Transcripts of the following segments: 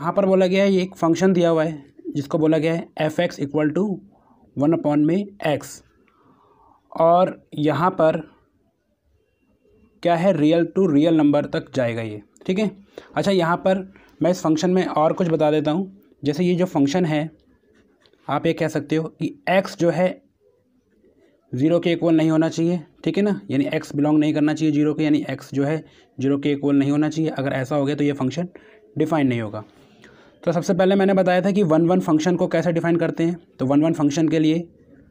यहाँ पर बोला गया है ये एक फंक्शन दिया हुआ है जिसको बोला गया है f x equal to one upon में एक्स और यहाँ पर क्या है रियल टू रियल नंबर तक जाएगा ये ठीक है अच्छा यहाँ पर मैं इस फंक्शन में और कुछ बता देता हूँ जैसे ये जो फंक्शन है आप ये कह सकते हो कि एक्स जो है ज़ीरो के इक्वल नहीं होना चाहिए ठीक है ना यानी एक्स बिलोंग नहीं करना चाहिए जीरो के यानी एक्स जो है जीरो के इक्वल नहीं होना चाहिए अगर ऐसा हो गया तो ये फंक्शन डिफाइन नहीं होगा तो सबसे पहले मैंने बताया था कि वन वन फंक्शन को कैसे डिफाइन करते हैं तो वन वन फंक्शन के लिए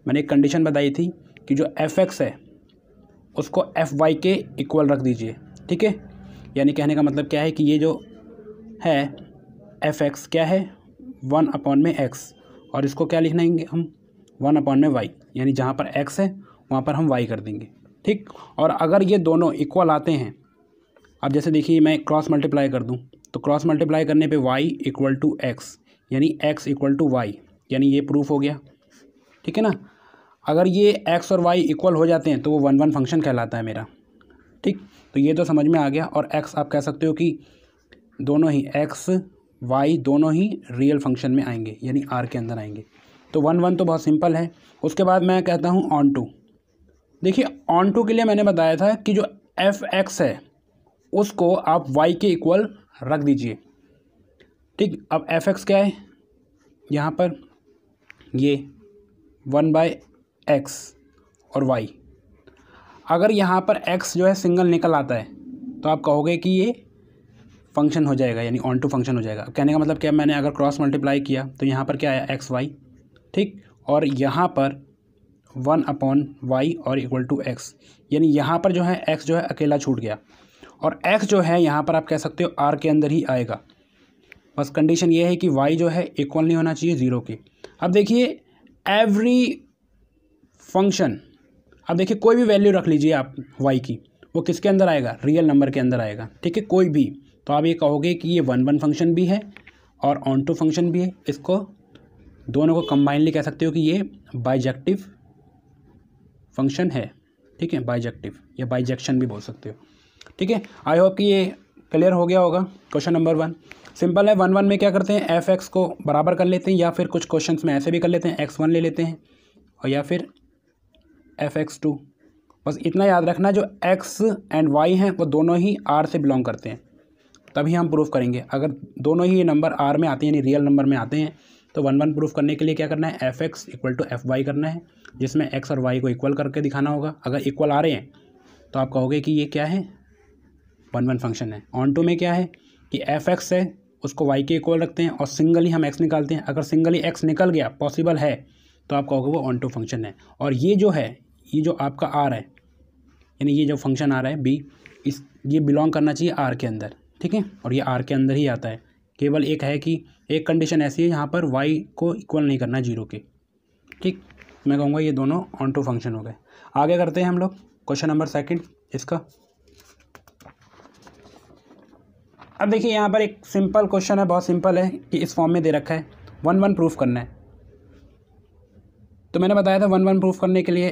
मैंने एक कंडीशन बताई थी कि जो एफ एक्स है उसको एफ वाई के इक्वल रख दीजिए ठीक है यानी कहने का मतलब क्या है कि ये जो है एफ एक्स क्या है वन अपॉन में एक्स और इसको क्या लिखना है हम वन अपॉन में वाई यानी जहाँ पर एक्स है वहाँ पर हम वाई कर देंगे ठीक और अगर ये दोनों इक्वल आते हैं अब जैसे देखिए मैं क्रॉस मल्टीप्लाई कर दूँ तो क्रॉस मल्टीप्लाई करने पे वाई इक्वल टू एक्स यानी एक्स इक्वल टू वाई यानी ये प्रूफ हो गया ठीक है ना अगर ये x और y इक्वल हो जाते हैं तो वो वन वन फंक्शन कहलाता है मेरा ठीक तो ये तो समझ में आ गया और x आप कह सकते हो कि दोनों ही x y दोनों ही रियल फंक्शन में आएंगे यानी r के अंदर आएंगे तो वन वन तो बहुत सिंपल है उसके बाद मैं कहता हूँ ऑन टू देखिए ऑन टू के लिए मैंने बताया था कि जो एफ एक्स है उसको आप y के इक्वल रख दीजिए ठीक अब एफ एक्स क्या है यहाँ पर ये वन बाय एक्स और वाई अगर यहाँ पर एक्स जो है सिंगल निकल आता है तो आप कहोगे कि ये फंक्शन हो जाएगा यानी ऑन टू फंक्शन हो जाएगा कहने का मतलब क्या मैंने अगर क्रॉस मल्टीप्लाई किया तो यहाँ पर क्या आया एक्स वाई ठीक और यहाँ पर वन अपॉन वाई और इक्वल टू एक्स यानी यहाँ पर जो है एक्स जो है अकेला छूट गया और एक्स जो है यहाँ पर आप कह सकते हो आर के अंदर ही आएगा बस कंडीशन ये है कि वाई जो है इक्वल नहीं होना चाहिए ज़ीरो के अब देखिए एवरी फंक्शन अब देखिए कोई भी वैल्यू रख लीजिए आप वाई की वो किसके अंदर आएगा रियल नंबर के अंदर आएगा ठीक है कोई भी तो आप ये कहोगे कि ये वन वन फंक्शन भी है और ऑन टू फंक्शन भी है इसको दोनों को कंबाइनली कह सकते हो कि ये बाइजेक्टिव फंक्शन है ठीक है बाइजेक्टिव या बाइजेक्शन भी बोल सकते हो ठीक है आई होप कि ये क्लियर हो गया होगा क्वेश्चन नंबर वन सिंपल है वन वन में क्या करते हैं एफ एक्स को बराबर कर लेते हैं या फिर कुछ क्वेश्चन में ऐसे भी कर लेते हैं एक्स वन ले लेते हैं और या फिर एफ एक्स टू बस इतना याद रखना जो एक्स एंड वाई हैं वो दोनों ही आर से बिलोंग करते हैं तभी हम प्रूफ करेंगे अगर दोनों ही नंबर आर में आते हैं यानी रियल नंबर में आते हैं तो वन वन प्रूफ करने के लिए क्या करना है f x equal to f y करना है जिसमें एक्स और वाई को इक्वल करके दिखाना होगा अगर इक्वल आ रहे हैं तो आप कहोगे कि ये क्या है वन वन फंक्शन है ऑन टू में क्या है कि एफ एक्स है उसको वाई के इक्वल रखते हैं और सिंगली हम एक्स निकालते हैं अगर सिंगली एक्स निकल गया पॉसिबल है तो आप कहोगे वो ऑन टू फंक्शन है और ये जो है ये जो आपका आर है यानी ये जो फंक्शन आ रहा है बी इस ये बिलोंग करना चाहिए आर के अंदर ठीक है और ये आर के अंदर ही आता है केवल एक है कि एक कंडीशन ऐसी है जहाँ पर वाई को इक्वल नहीं करना जीरो के ठीक मैं कहूँगा ये दोनों ऑन टू फंक्शन हो गए आगे करते हैं हम लोग क्वेश्चन नंबर सेकंड इसका अब देखिए यहाँ पर एक सिंपल क्वेश्चन है बहुत सिंपल है कि इस फॉर्म में दे रखा है वन वन प्रूफ करना है तो मैंने बताया था वन वन प्रूफ करने के लिए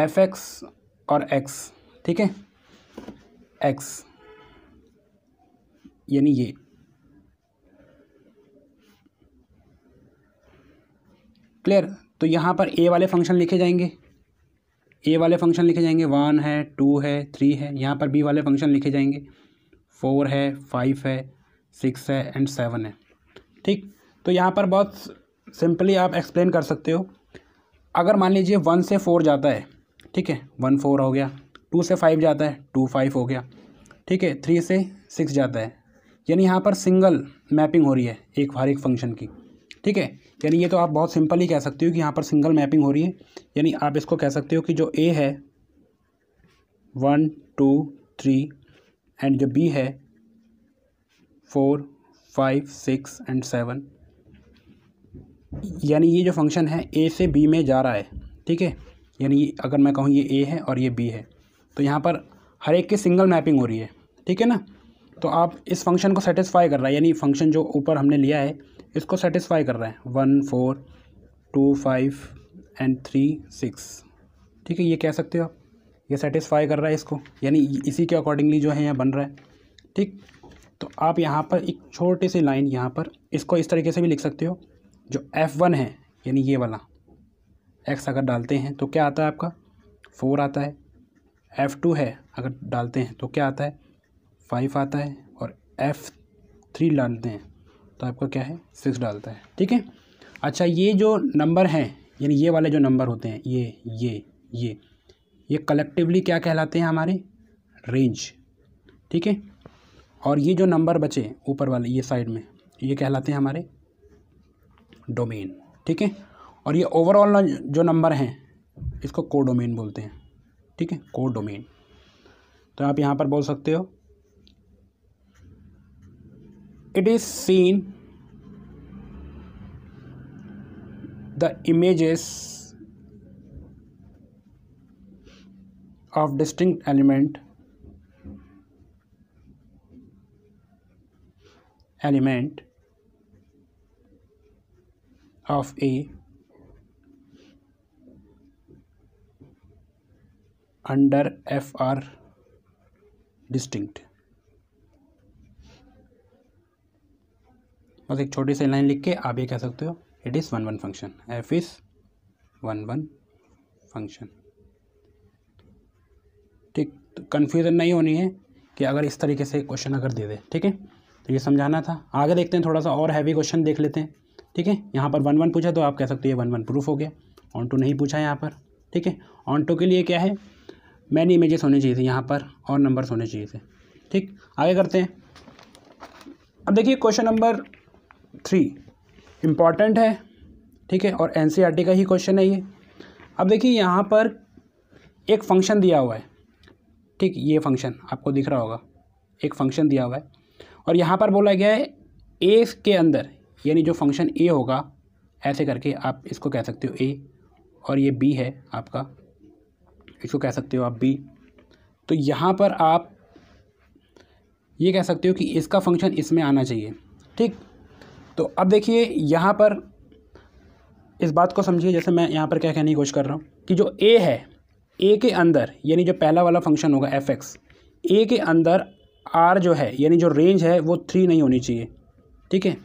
एफ एक्स और एक्स ठीक है एक्स यानी ये क्लियर तो यहाँ पर ए वाले फंक्शन लिखे जाएंगे ए वाले फंक्शन लिखे जाएंगे वन है टू है थ्री है यहाँ पर बी वाले फंक्शन लिखे जाएंगे फोर है फाइव है सिक्स है एंड सेवन है ठीक तो यहाँ पर बहुत सिंपली आप एक्सप्लेन कर सकते हो अगर मान लीजिए वन से फोर जाता है ठीक है वन फोर हो गया टू से फाइव जाता है टू फाइव हो गया ठीक है थ्री से सिक्स जाता है यानी यहाँ पर सिंगल मैपिंग हो रही है एक हर एक फंक्शन की ठीक है यानी ये तो आप बहुत सिंपल ही कह सकते हो कि यहाँ पर सिंगल मैपिंग हो रही है यानी आप इसको कह सकते हो कि जो ए है वन टू थ्री एंड जो बी है four five six and seven यानी ये जो फंक्शन है ए से बी में जा रहा है ठीक है यानी अगर मैं कहूँ ये ए है और ये बी है तो यहाँ पर हर एक की सिंगल मैपिंग हो रही है ठीक है ना तो आप इस फंक्शन को सेटिस्फाई कर रहा है यानी फंक्शन जो ऊपर हमने लिया है इसको सेटिस्फाई कर रहा है one four two five and three six ठीक है ये कह सकते हो आप ये सेटिस्फाई कर रहा है इसको यानी इसी के अकॉर्डिंगली जो है यहाँ बन रहा है ठीक तो आप यहाँ पर एक छोटी सी लाइन यहाँ पर इसको इस तरीके से भी लिख सकते हो जो एफ़ वन है यानी ये वाला एक्स अगर डालते हैं तो क्या आता है आपका फोर आता है एफ़ टू है अगर डालते हैं तो क्या आता है फाइव आता है और एफ़ थ्री डालते हैं तो आपका क्या है सिक्स डालता है ठीक है अच्छा ये जो नंबर हैं यानी ये वाले जो नंबर होते हैं ये ये ये ये कलेक्टिवली क्या कहलाते हैं हमारे रेंज ठीक है और ये जो नंबर बचे ऊपर वाले ये साइड में ये कहलाते हैं हमारे डोमेन ठीक है और ये ओवरऑल जो नंबर हैं इसको को डोमेन बोलते हैं ठीक है को डोमेन तो आप यहाँ पर बोल सकते हो it is seen the images of distinct element element of a under f are distinct बस एक छोटी सी लाइन लिख के आप ये कह सकते हो it is one one function f is one one function confusion नहीं होनी है कि अगर इस तरीके से क्वेश्चन अगर दे दे ठीक है तो ये समझाना था आगे देखते हैं थोड़ा सा और हैवी क्वेश्चन देख लेते हैं ठीक है यहाँ पर वन वन पूछा तो आप कह सकते हो ये वन वन प्रूफ हो गया ऑन टू नहीं पूछा यहाँ पर ठीक है ऑन टू के लिए क्या है मैनी इमेजेस होने चाहिए थे यहाँ पर और नंबर्स होने चाहिए थे ठीक आगे करते हैं अब देखिए क्वेश्चन नंबर थ्री इम्पॉर्टेंट है ठीक है और एन e का ही क्वेश्चन है ये अब देखिए यहाँ पर एक फंक्शन दिया हुआ है ठीक ये फंक्शन आपको दिख रहा होगा एक फंक्शन दिया हुआ है और यहाँ पर बोला गया है ए के अंदर यानी जो फंक्शन ए होगा ऐसे करके आप इसको कह सकते हो ए और ये बी है आपका इसको कह सकते हो आप बी तो यहाँ पर आप ये कह सकते हो कि इसका फंक्शन इसमें आना चाहिए ठीक तो अब देखिए यहाँ पर इस बात को समझिए जैसे मैं यहाँ पर क्या कहने की कोशिश कर रहा हूँ कि जो ए है ए के अंदर यानी जो पहला वाला फंक्शन होगा एफ एक्स ए के अंदर आर जो है यानी जो रेंज है वो थ्री नहीं होनी चाहिए ठीक है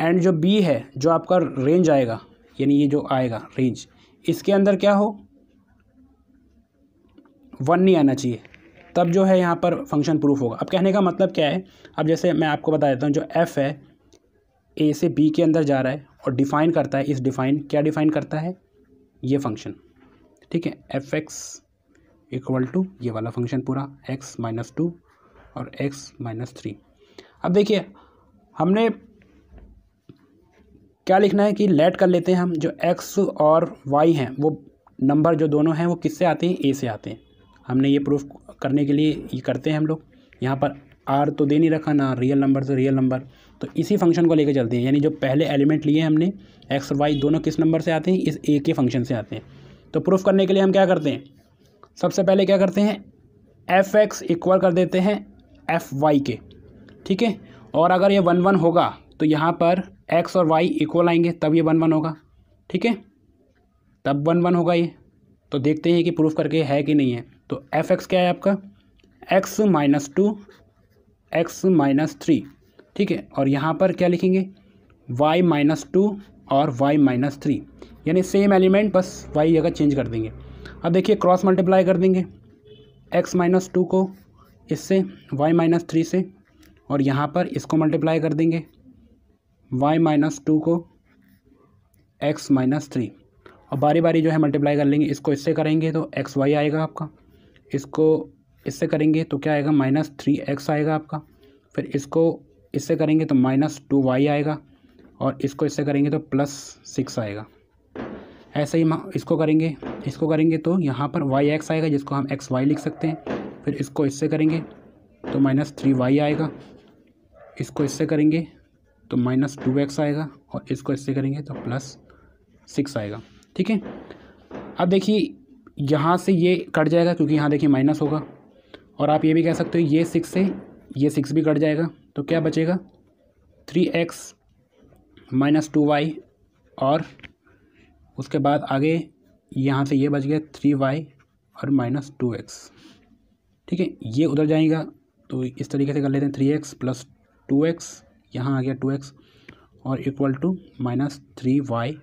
एंड जो बी है जो आपका रेंज आएगा यानी ये जो आएगा रेंज इसके अंदर क्या हो वन नहीं आना चाहिए तब जो है यहाँ पर फंक्शन प्रूफ होगा अब कहने का मतलब क्या है अब जैसे मैं आपको बता देता हूँ जो एफ़ है ए से बी के अंदर जा रहा है और डिफ़ाइन करता है इस डिफ़ाइन क्या डिफ़ाइन करता है ये फंक्शन ठीक है एफ एक्स इक्वल टू ये वाला फंक्शन पूरा एक्स माइनस टू और एक्स माइनस थ्री अब देखिए हमने क्या लिखना है कि लेट कर लेते हैं हम जो एक्स और वाई हैं वो नंबर जो दोनों हैं वो किससे आते हैं ए से आते हैं हमने ये प्रूफ करने के लिए ये करते हैं हम लोग यहाँ पर आर तो दे नहीं रखा ना रियल नंबर से रियल नंबर तो इसी फंक्शन को लेकर चलते हैं यानी जो पहले एलिमेंट लिए हमने एक्स और वाई दोनों किस नंबर से आते हैं इस ए के फंक्शन से आते हैं तो प्रूफ करने के लिए हम क्या करते हैं सबसे पहले क्या करते हैं एफ एक्स इक्वल कर देते हैं एफ वाई के ठीक है और अगर ये वन वन होगा तो यहाँ पर एक्स और वाई इक्वल आएंगे तब ये वन वन होगा ठीक है तब वन वन होगा ये तो देखते हैं कि प्रूफ करके है कि नहीं है तो एफ एक्स क्या है आपका x minus two x minus three ठीक है और यहाँ पर क्या लिखेंगे वाई माइनस टू और वाई माइनस थ्री यानी सेम एलिमेंट बस वाई जगह चेंज कर देंगे अब देखिए क्रॉस मल्टीप्लाई कर देंगे एक्स माइनस टू को इससे वाई माइनस थ्री से और यहाँ पर इसको मल्टीप्लाई कर देंगे वाई माइनस टू को एक्स माइनस थ्री और बारी बारी जो है मल्टीप्लाई कर लेंगे इसको इससे करेंगे तो एक्स वाई आएगा आपका इसको इससे करेंगे तो क्या आएगा माइनस थ्री एक्स आएगा आपका फिर इसको इससे करेंगे तो माइनस टू वाई आएगा और इसको इससे करेंगे तो प्लस सिक्स आएगा ऐसे ही इसको करेंगे इसको करेंगे तो यहाँ पर वाई एक्स आएगा जिसको हम एक्स वाई लिख सकते हैं फिर इसको इससे करेंगे तो माइनस थ्री वाई आएगा इसको इससे करेंगे तो माइनस टू एक्स आएगा और इसको इससे करेंगे तो प्लस सिक्स आएगा ठीक है अब देखिए यहाँ से ये कट जाएगा क्योंकि यहाँ देखिए माइनस होगा और आप ये भी कह सकते हो ये सिक्स से ये सिक्स भी कट जाएगा तो क्या बचेगा three x minus two y और उसके बाद आगे यहाँ से ये बच गया थ्री वाई और माइनस टू एक्स ठीक है ये उधर जाएगा तो इस तरीके से कर लेते हैं three x plus two x यहाँ आ गया टू एक्स और equal to minus three y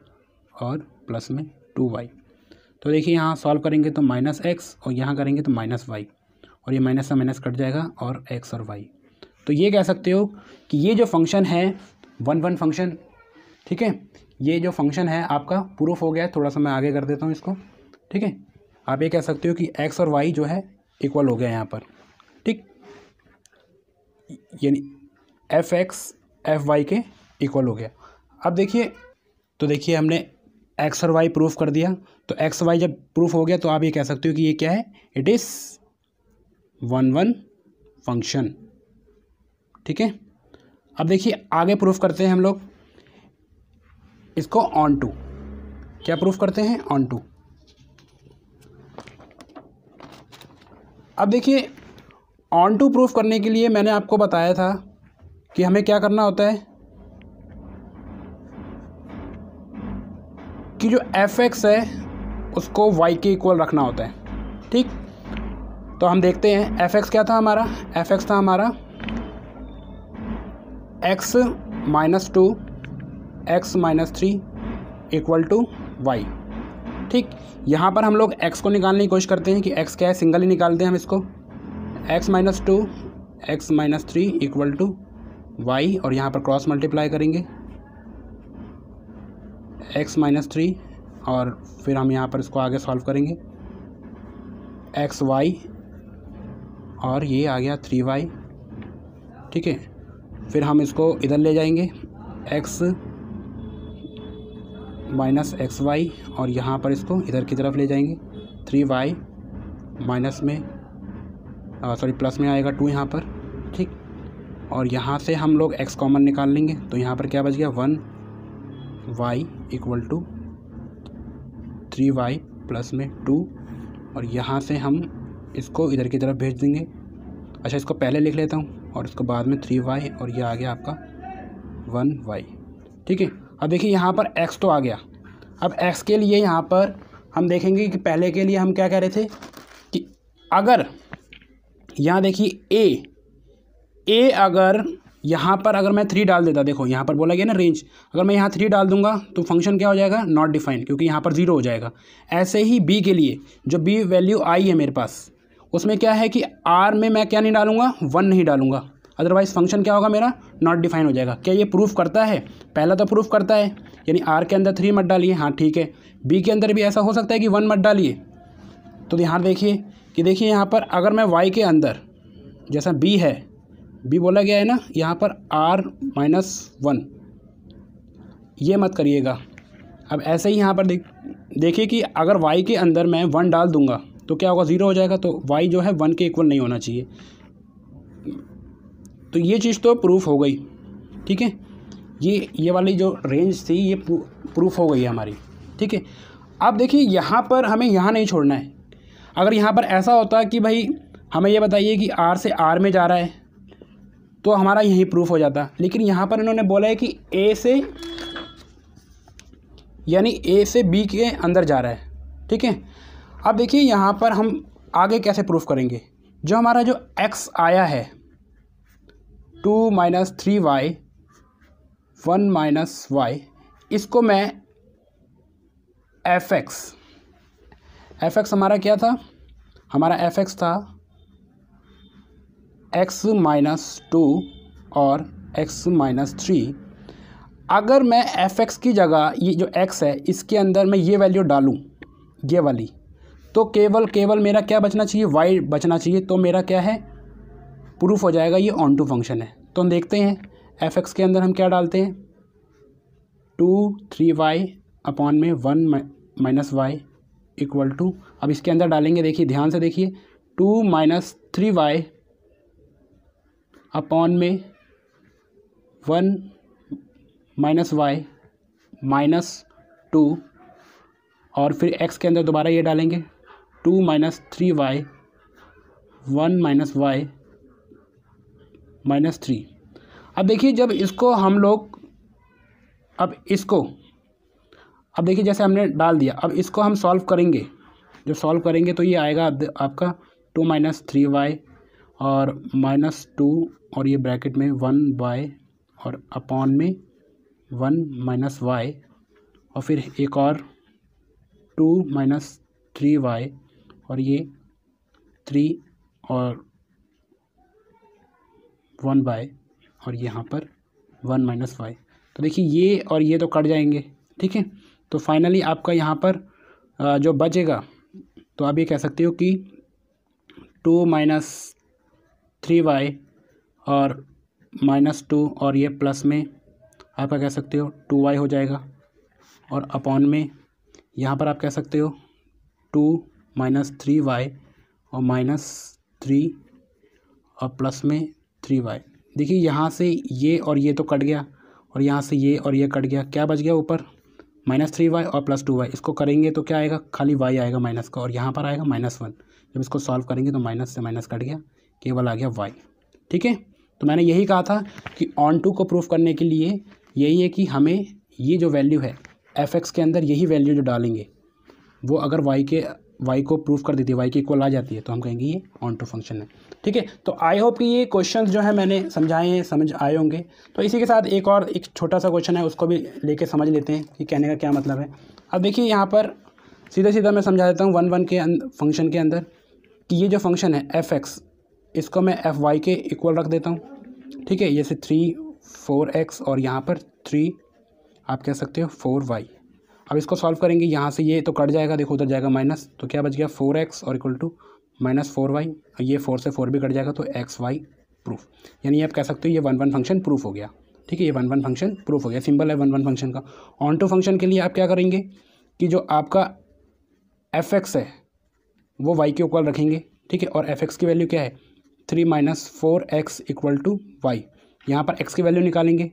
और प्लस में टू वाई तो देखिए यहाँ सॉल्व करेंगे तो माइनस एक्स और यहाँ करेंगे तो माइनस वाई और ये माइनस का माइनस कट जाएगा और एक्स और वाई तो ये कह सकते हो कि ये जो फंक्शन है वन वन फंक्शन ठीक है ये जो फंक्शन है आपका प्रूफ हो गया है थोड़ा सा मैं आगे कर देता हूँ इसको ठीक है आप ये कह सकते हो कि एक्स और वाई जो है इक्वल हो गया यहाँ पर ठीक यानी एफ एक्स एफ वाई के इक्वल हो गया अब देखिए तो देखिए हमने एक्स और वाई प्रूफ कर दिया तो एक्स वाई जब प्रूफ हो गया तो आप ये कह सकते हो कि ये क्या है it is one one function ठीक है अब देखिए आगे प्रूफ करते हैं हम लोग इसको ऑन टू क्या प्रूफ करते हैं ऑन टू अब देखिए ऑन टू प्रूफ करने के लिए मैंने आपको बताया था कि हमें क्या करना होता है कि जो एफ एक्स है उसको वाई के इक्वल रखना होता है ठीक तो हम देखते हैं एफ एक्स क्या था हमारा एफ एक्स था हमारा x minus two x minus three equal to y ठीक यहाँ पर हम लोग एक्स को निकालने की कोशिश करते हैं कि एक्स क्या है सिंगल ही निकालते हैं हम इसको x minus two x minus three equal to y और यहाँ पर क्रॉस मल्टीप्लाई करेंगे एक्स माइनस थ्री और फिर हम यहाँ पर इसको आगे सॉल्व करेंगे एक्स वाई और ये आ गया थ्री वाई ठीक है फिर हम इसको इधर ले जाएंगे एक्स माइनस एक्स वाई और यहाँ पर इसको इधर की तरफ ले जाएंगे थ्री वाई माइनस में सॉरी प्लस में आएगा टू यहाँ पर ठीक और यहाँ से हम लोग एक्स कॉमन निकाल लेंगे तो यहाँ पर क्या बच गया one y equal to three y plus में टू और यहाँ से हम इसको इधर की तरफ भेज देंगे अच्छा इसको पहले लिख लेता हूँ और इसको बाद में थ्री वाई और ये आ गया आपका वन वाई ठीक है अब देखिए यहाँ पर एक्स तो आ गया अब एक्स के लिए यहाँ पर हम देखेंगे कि पहले के लिए हम क्या कह रहे थे कि अगर यहाँ देखिए ए ए अगर यहाँ पर अगर मैं थ्री डाल देता देखो यहाँ पर बोला गया ना रेंज अगर मैं यहाँ थ्री डाल दूंगा तो फंक्शन क्या हो जाएगा नॉट डिफाइन क्योंकि यहाँ पर ज़ीरो हो जाएगा ऐसे ही बी के लिए जो बी वैल्यू आई है मेरे पास उसमें क्या है कि आर में मैं क्या नहीं डालूंगा वन नहीं डालूंगा अदरवाइज फंक्शन क्या होगा मेरा नॉट डिफाइन हो जाएगा क्या ये प्रूफ करता है पहला तो प्रूफ करता है यानी आर के अंदर थ्री मत डालिए हाँ ठीक है बी के अंदर भी ऐसा हो सकता है कि वन मत डालिए तो यहाँ देखिए कि देखिए यहाँ पर अगर मैं वाई के अंदर जैसा बी है बी बोला गया है ना यहाँ पर आर माइनस वन ये मत करिएगा अब ऐसे ही यहाँ पर देख देखिए कि अगर वाई के अंदर मैं वन डाल दूंगा तो क्या होगा ज़ीरो हो जाएगा तो वाई जो है वन के इक्वल नहीं होना चाहिए तो ये चीज़ तो प्रूफ हो गई ठीक है ये ये वाली जो रेंज थी ये प्रूफ हो गई है हमारी ठीक है अब देखिए यहाँ पर हमें यहाँ नहीं छोड़ना है अगर यहाँ पर ऐसा होता कि भाई हमें ये बताइए कि आर से आर में जा रहा है तो हमारा यहीं प्रूफ हो जाता लेकिन यहाँ पर इन्होंने बोला है कि ए से यानी ए से बी के अंदर जा रहा है ठीक है अब देखिए यहाँ पर हम आगे कैसे प्रूफ करेंगे जो हमारा जो एक्स आया है two minus three y one minus y इसको मैं एफ एक्स एफ एक्स हमारा क्या था हमारा एफ एक्स था एक्स माइनस टू और एक्स माइनस थ्री अगर मैं एफ एक्स की जगह ये जो एक्स है इसके अंदर मैं ये वैल्यू डालूँ ये वाली तो केवल केवल मेरा क्या बचना चाहिए वाई बचना चाहिए तो मेरा क्या है प्रूफ हो जाएगा ये ऑन टू फंक्शन है तो हम देखते हैं एफ एक्स के अंदर हम क्या डालते हैं टू थ्री वाई अपॉन में one minus y equal to अब इसके अंदर डालेंगे देखिए ध्यान से देखिए two minus three y upon में one minus y minus two और फिर एक्स के अंदर दोबारा ये डालेंगे two minus three y one minus y minus three अब देखिए जब इसको हम लोग अब इसको अब देखिए जैसे हमने डाल दिया अब इसको हम सॉल्व करेंगे जब सॉल्व करेंगे तो ये आएगा आप, आपका टू माइनस थ्री वाई और माइनस टू और ये ब्रैकेट में वन बाय और अपॉन में वन माइनस वाई और फिर एक और टू माइनस थ्री वाई और ये थ्री और वन बाय और यहाँ पर वन माइनस वाई तो देखिए ये और ये तो कट जाएंगे ठीक है तो फाइनली आपका यहाँ पर जो बचेगा तो आप ये कह सकते हो कि टू माइनस थ्री वाई और माइनस टू और ये प्लस में आप कह सकते हो टू वाई हो जाएगा और अपॉन में यहाँ पर आप कह सकते हो टू माइनस थ्री वाई और माइनस थ्री और प्लस में थ्री वाई देखिए यहाँ से ये और ये तो कट गया और यहाँ से ये और ये कट गया क्या बच गया ऊपर माइनस थ्री वाई और प्लस टू वाई इसको करेंगे तो क्या आएगा खाली वाई आएगा माइनस का और यहाँ पर आएगा माइनस वन जब इसको सॉल्व करेंगे तो माइनस से माइनस कट गया केवल आ गया वाई ठीक है तो मैंने यही कहा था कि ऑन टू को प्रूफ करने के लिए यही है कि हमें ये जो वैल्यू है एफ एक्स के अंदर यही वैल्यू जो डालेंगे वो अगर वाई के वाई को प्रूफ कर देती है वाई के इक्वल आ जाती है तो हम कहेंगे ये ऑन टू फंक्शन है ठीक है तो आई होप कि ये क्वेश्चन जो है मैंने समझाए हैं समझ आए होंगे तो इसी के साथ एक और एक छोटा सा क्वेश्चन है उसको भी लेके समझ लेते हैं कि कहने का क्या मतलब है अब देखिए यहाँ पर सीधा सीधा मैं समझा देता हूँ वन वन के फंक्शन के अंदर कि ये जो फंक्शन है एफ एक्स इसको मैं एफ वाई के इक्वल रख देता हूँ ठीक है जैसे थ्री फोर एक्स और यहाँ पर थ्री आप कह सकते हो फोर वाई अब इसको सॉल्व करेंगे यहाँ से ये तो कट जाएगा देखो उधर जाएगा माइनस तो क्या बच गया फोर एक्स और equal to minus four y और ये फोर से फोर भी कट जाएगा तो एक्स वाई प्रूफ यानी आप कह सकते हो ये वन वन फंक्शन प्रूफ हो गया ठीक है ये वन वन फंक्शन प्रूफ हो गया सिंपल है वन वन फंक्शन का ऑन टू फंक्शन के लिए आप क्या करेंगे कि जो आपका एफ एक्स है वो वाई के इक्वल रखेंगे ठीक है और एफ एक्स की वैल्यू क्या है three minus four x equal to y यहाँ पर एक्स की वैल्यू निकालेंगे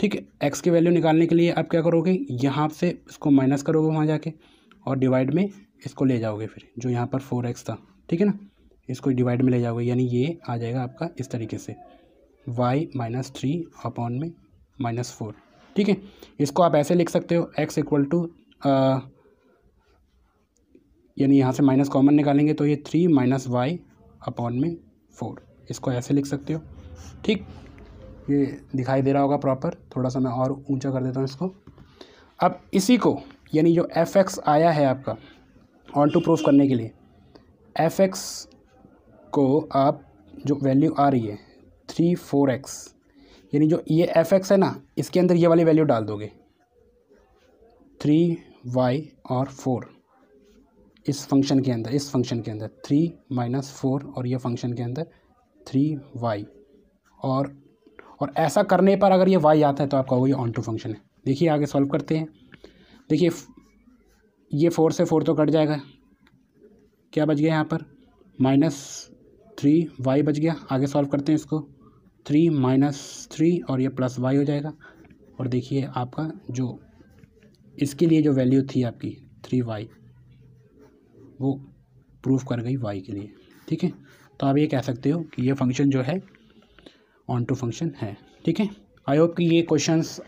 ठीक है एक्स की वैल्यू निकालने के लिए आप क्या करोगे यहाँ से इसको माइनस करोगे वहाँ जाके और डिवाइड में इसको ले जाओगे फिर जो यहाँ पर फोर एक्स था ठीक है ना इसको डिवाइड में ले जाओगे यानी ये आ जाएगा आपका इस तरीके से वाई माइनस थ्री अपॉन में माइनस फोर ठीक है इसको आप ऐसे लिख सकते हो एक्स इक्वल टू यानी यहाँ से माइनस कॉमन निकालेंगे तो ये थ्री माइनस वाई अपॉन में फोर इसको ऐसे लिख सकते हो ठीक ये दिखाई दे रहा होगा प्रॉपर थोड़ा सा मैं और ऊंचा कर देता हूँ इसको अब इसी को यानी जो एफ एक्स आया है आपका ऑन टू प्रूफ करने के लिए एफ एक्स को आप जो वैल्यू आ रही है थ्री फोर एक्स यानी जो ये एफ एक्स है ना इसके अंदर ये वाली वैल्यू डाल दोगे थ्री वाई और फोर इस फंक्शन के अंदर इस फंक्शन के अंदर थ्री माइनस फोर और ये फंक्शन के अंदर थ्री वाई और और ऐसा करने पर अगर ये वाई आता है तो आप कहोगे ये ऑन टू फंक्शन है देखिए आगे सॉल्व करते हैं देखिए ये फोर से फोर तो कट जाएगा क्या बच गया यहाँ पर माइनस थ्री वाई बच गया आगे सॉल्व करते हैं इसको थ्री माइनस थ्री और ये प्लस वाई हो जाएगा और देखिए आपका जो इसके लिए जो वैल्यू थी आपकी थ्री वाई वो प्रूफ कर गई वाई के लिए ठीक है तो आप ये कह सकते हो कि ये फंक्शन जो है ऑन टू फंक्शन है ठीक है आई होप कि ये क्वेश्चंस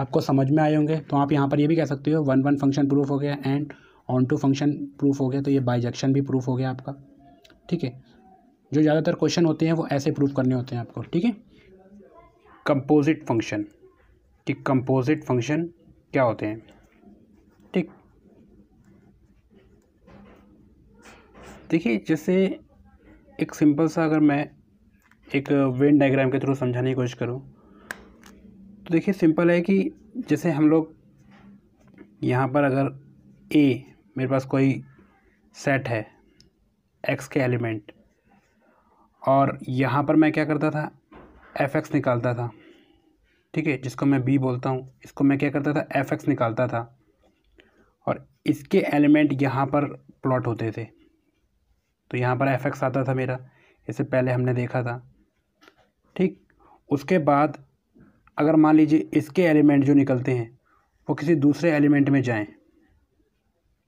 आपको समझ में आए होंगे तो आप यहाँ पर ये भी कह सकते हो वन वन फंक्शन प्रूफ हो गया and onto function proof हो गया तो ये बाइजेक्शन भी प्रूफ हो गया आपका ठीक है जो ज़्यादातर क्वेश्चन होते हैं वो ऐसे प्रूफ करने होते हैं आपको ठीक है कंपोजिट फंक्शन कि कंपोजिट फंक्शन क्या होते हैं ठीक देखिए जैसे एक सिंपल सा अगर मैं एक वेन डायग्राम के थ्रू समझाने की कोशिश करूं तो देखिए सिंपल है कि जैसे हम लोग यहाँ पर अगर ए मेरे पास कोई सेट है एक्स के एलिमेंट और यहाँ पर मैं क्या करता था एफ एक्स निकालता था ठीक है जिसको मैं बी बोलता हूँ इसको मैं क्या करता था एफ एक्स निकालता था और इसके एलिमेंट यहाँ पर प्लॉट होते थे तो यहाँ पर एफ एक्स आता था मेरा इससे पहले हमने देखा था ठीक उसके बाद अगर मान लीजिए इसके एलिमेंट जो निकलते हैं वो किसी दूसरे एलिमेंट में जाएँ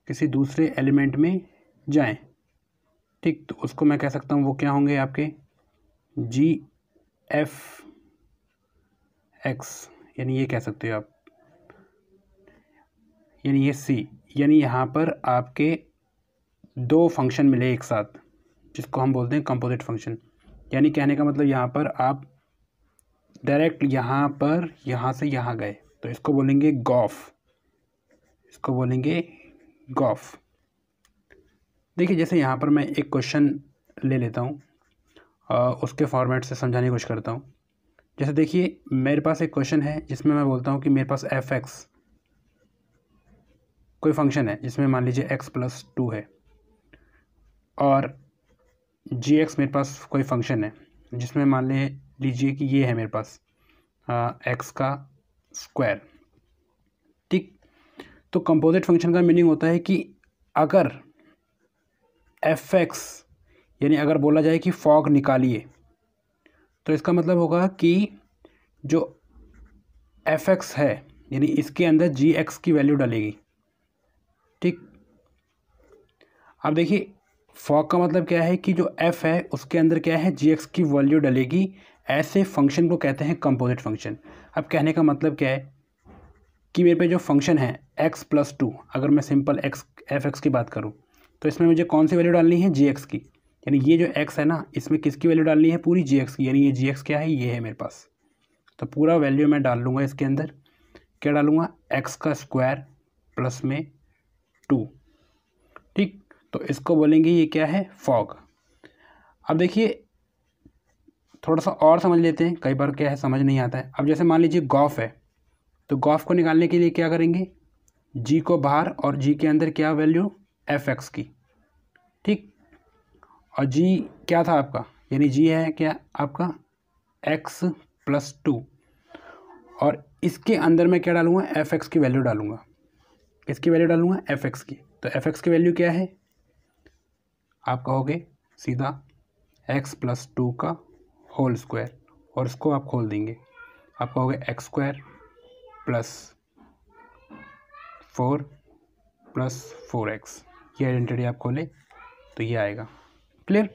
किसी दूसरे एलिमेंट में जाएं ठीक तो उसको मैं कह सकता हूँ वो क्या होंगे आपके जी एफ एक्स यानी ये कह सकते हो आप यानी ये सी यानी यहाँ पर आपके दो फंक्शन मिले एक साथ जिसको हम बोलते हैं कंपोजिट फंक्शन यानी कहने का मतलब यहाँ पर आप डायरेक्ट यहाँ पर यहाँ से यहाँ गए तो इसको बोलेंगे गॉफ इसको बोलेंगे गॉफ देखिए जैसे यहाँ पर मैं एक क्वेश्चन ले लेता हूँ उसके फॉर्मेट से समझाने की कोशिश करता हूँ जैसे देखिए मेरे पास एक क्वेश्चन है जिसमें मैं बोलता हूँ कि मेरे पास एफ एक्स कोई फंक्शन है जिसमें मान लीजिए एक्स प्लस टू है और जी एक्स मेरे पास कोई फंक्शन है जिसमें मान ले लीजिए कि ये है मेरे पास एक्स का स्क्वायर तो कंपोजिट फंक्शन का मीनिंग होता है कि अगर एफ एक्स यानी अगर बोला जाए कि फॉग निकालिए तो इसका मतलब होगा कि जो एफ एक्स है यानी इसके अंदर जी एक्स की वैल्यू डालेगी ठीक अब देखिए फॉग का मतलब क्या है कि जो एफ है उसके अंदर क्या है जी एक्स की वैल्यू डलेगी ऐसे फंक्शन को कहते हैं कंपोजिट फंक्शन अब कहने का मतलब क्या है कि मेरे पे जो फंक्शन है एक्स प्लस टू अगर मैं सिंपल एक्स एफ एक्स की बात करूँ तो इसमें मुझे कौन सी वैल्यू डालनी है जी एक्स की यानी ये जो एक्स है ना इसमें किसकी वैल्यू डालनी है पूरी जी एक्स की यानी ये जी एक्स क्या है ये है मेरे पास तो पूरा वैल्यू मैं डाल लूँगा इसके अंदर क्या डालूँगा एक्स का स्क्वायर प्लस में टू ठीक तो इसको बोलेंगे ये क्या है फॉग अब देखिए थोड़ा सा और समझ लेते हैं कई बार क्या है समझ नहीं आता है अब जैसे मान लीजिए गॉफ है तो गॉफ को निकालने के लिए क्या करेंगे जी को बाहर और जी के अंदर क्या वैल्यू एफ एक्स की ठीक और जी क्या था आपका यानी जी है क्या आपका एक्स प्लस टू और इसके अंदर मैं क्या डालूँगा एफ एक्स की वैल्यू डालूंगा इसकी वैल्यू डालूंगा एफ एक्स की तो एफ एक्स की वैल्यू क्या है आप कहोगे सीधा एक्स प्लस टू का होल स्क्वायर और इसको आप खोल देंगे आप कहोगे x square plus four plus four x ये आइडेंटिटी आप खोलें तो ये आएगा क्लियर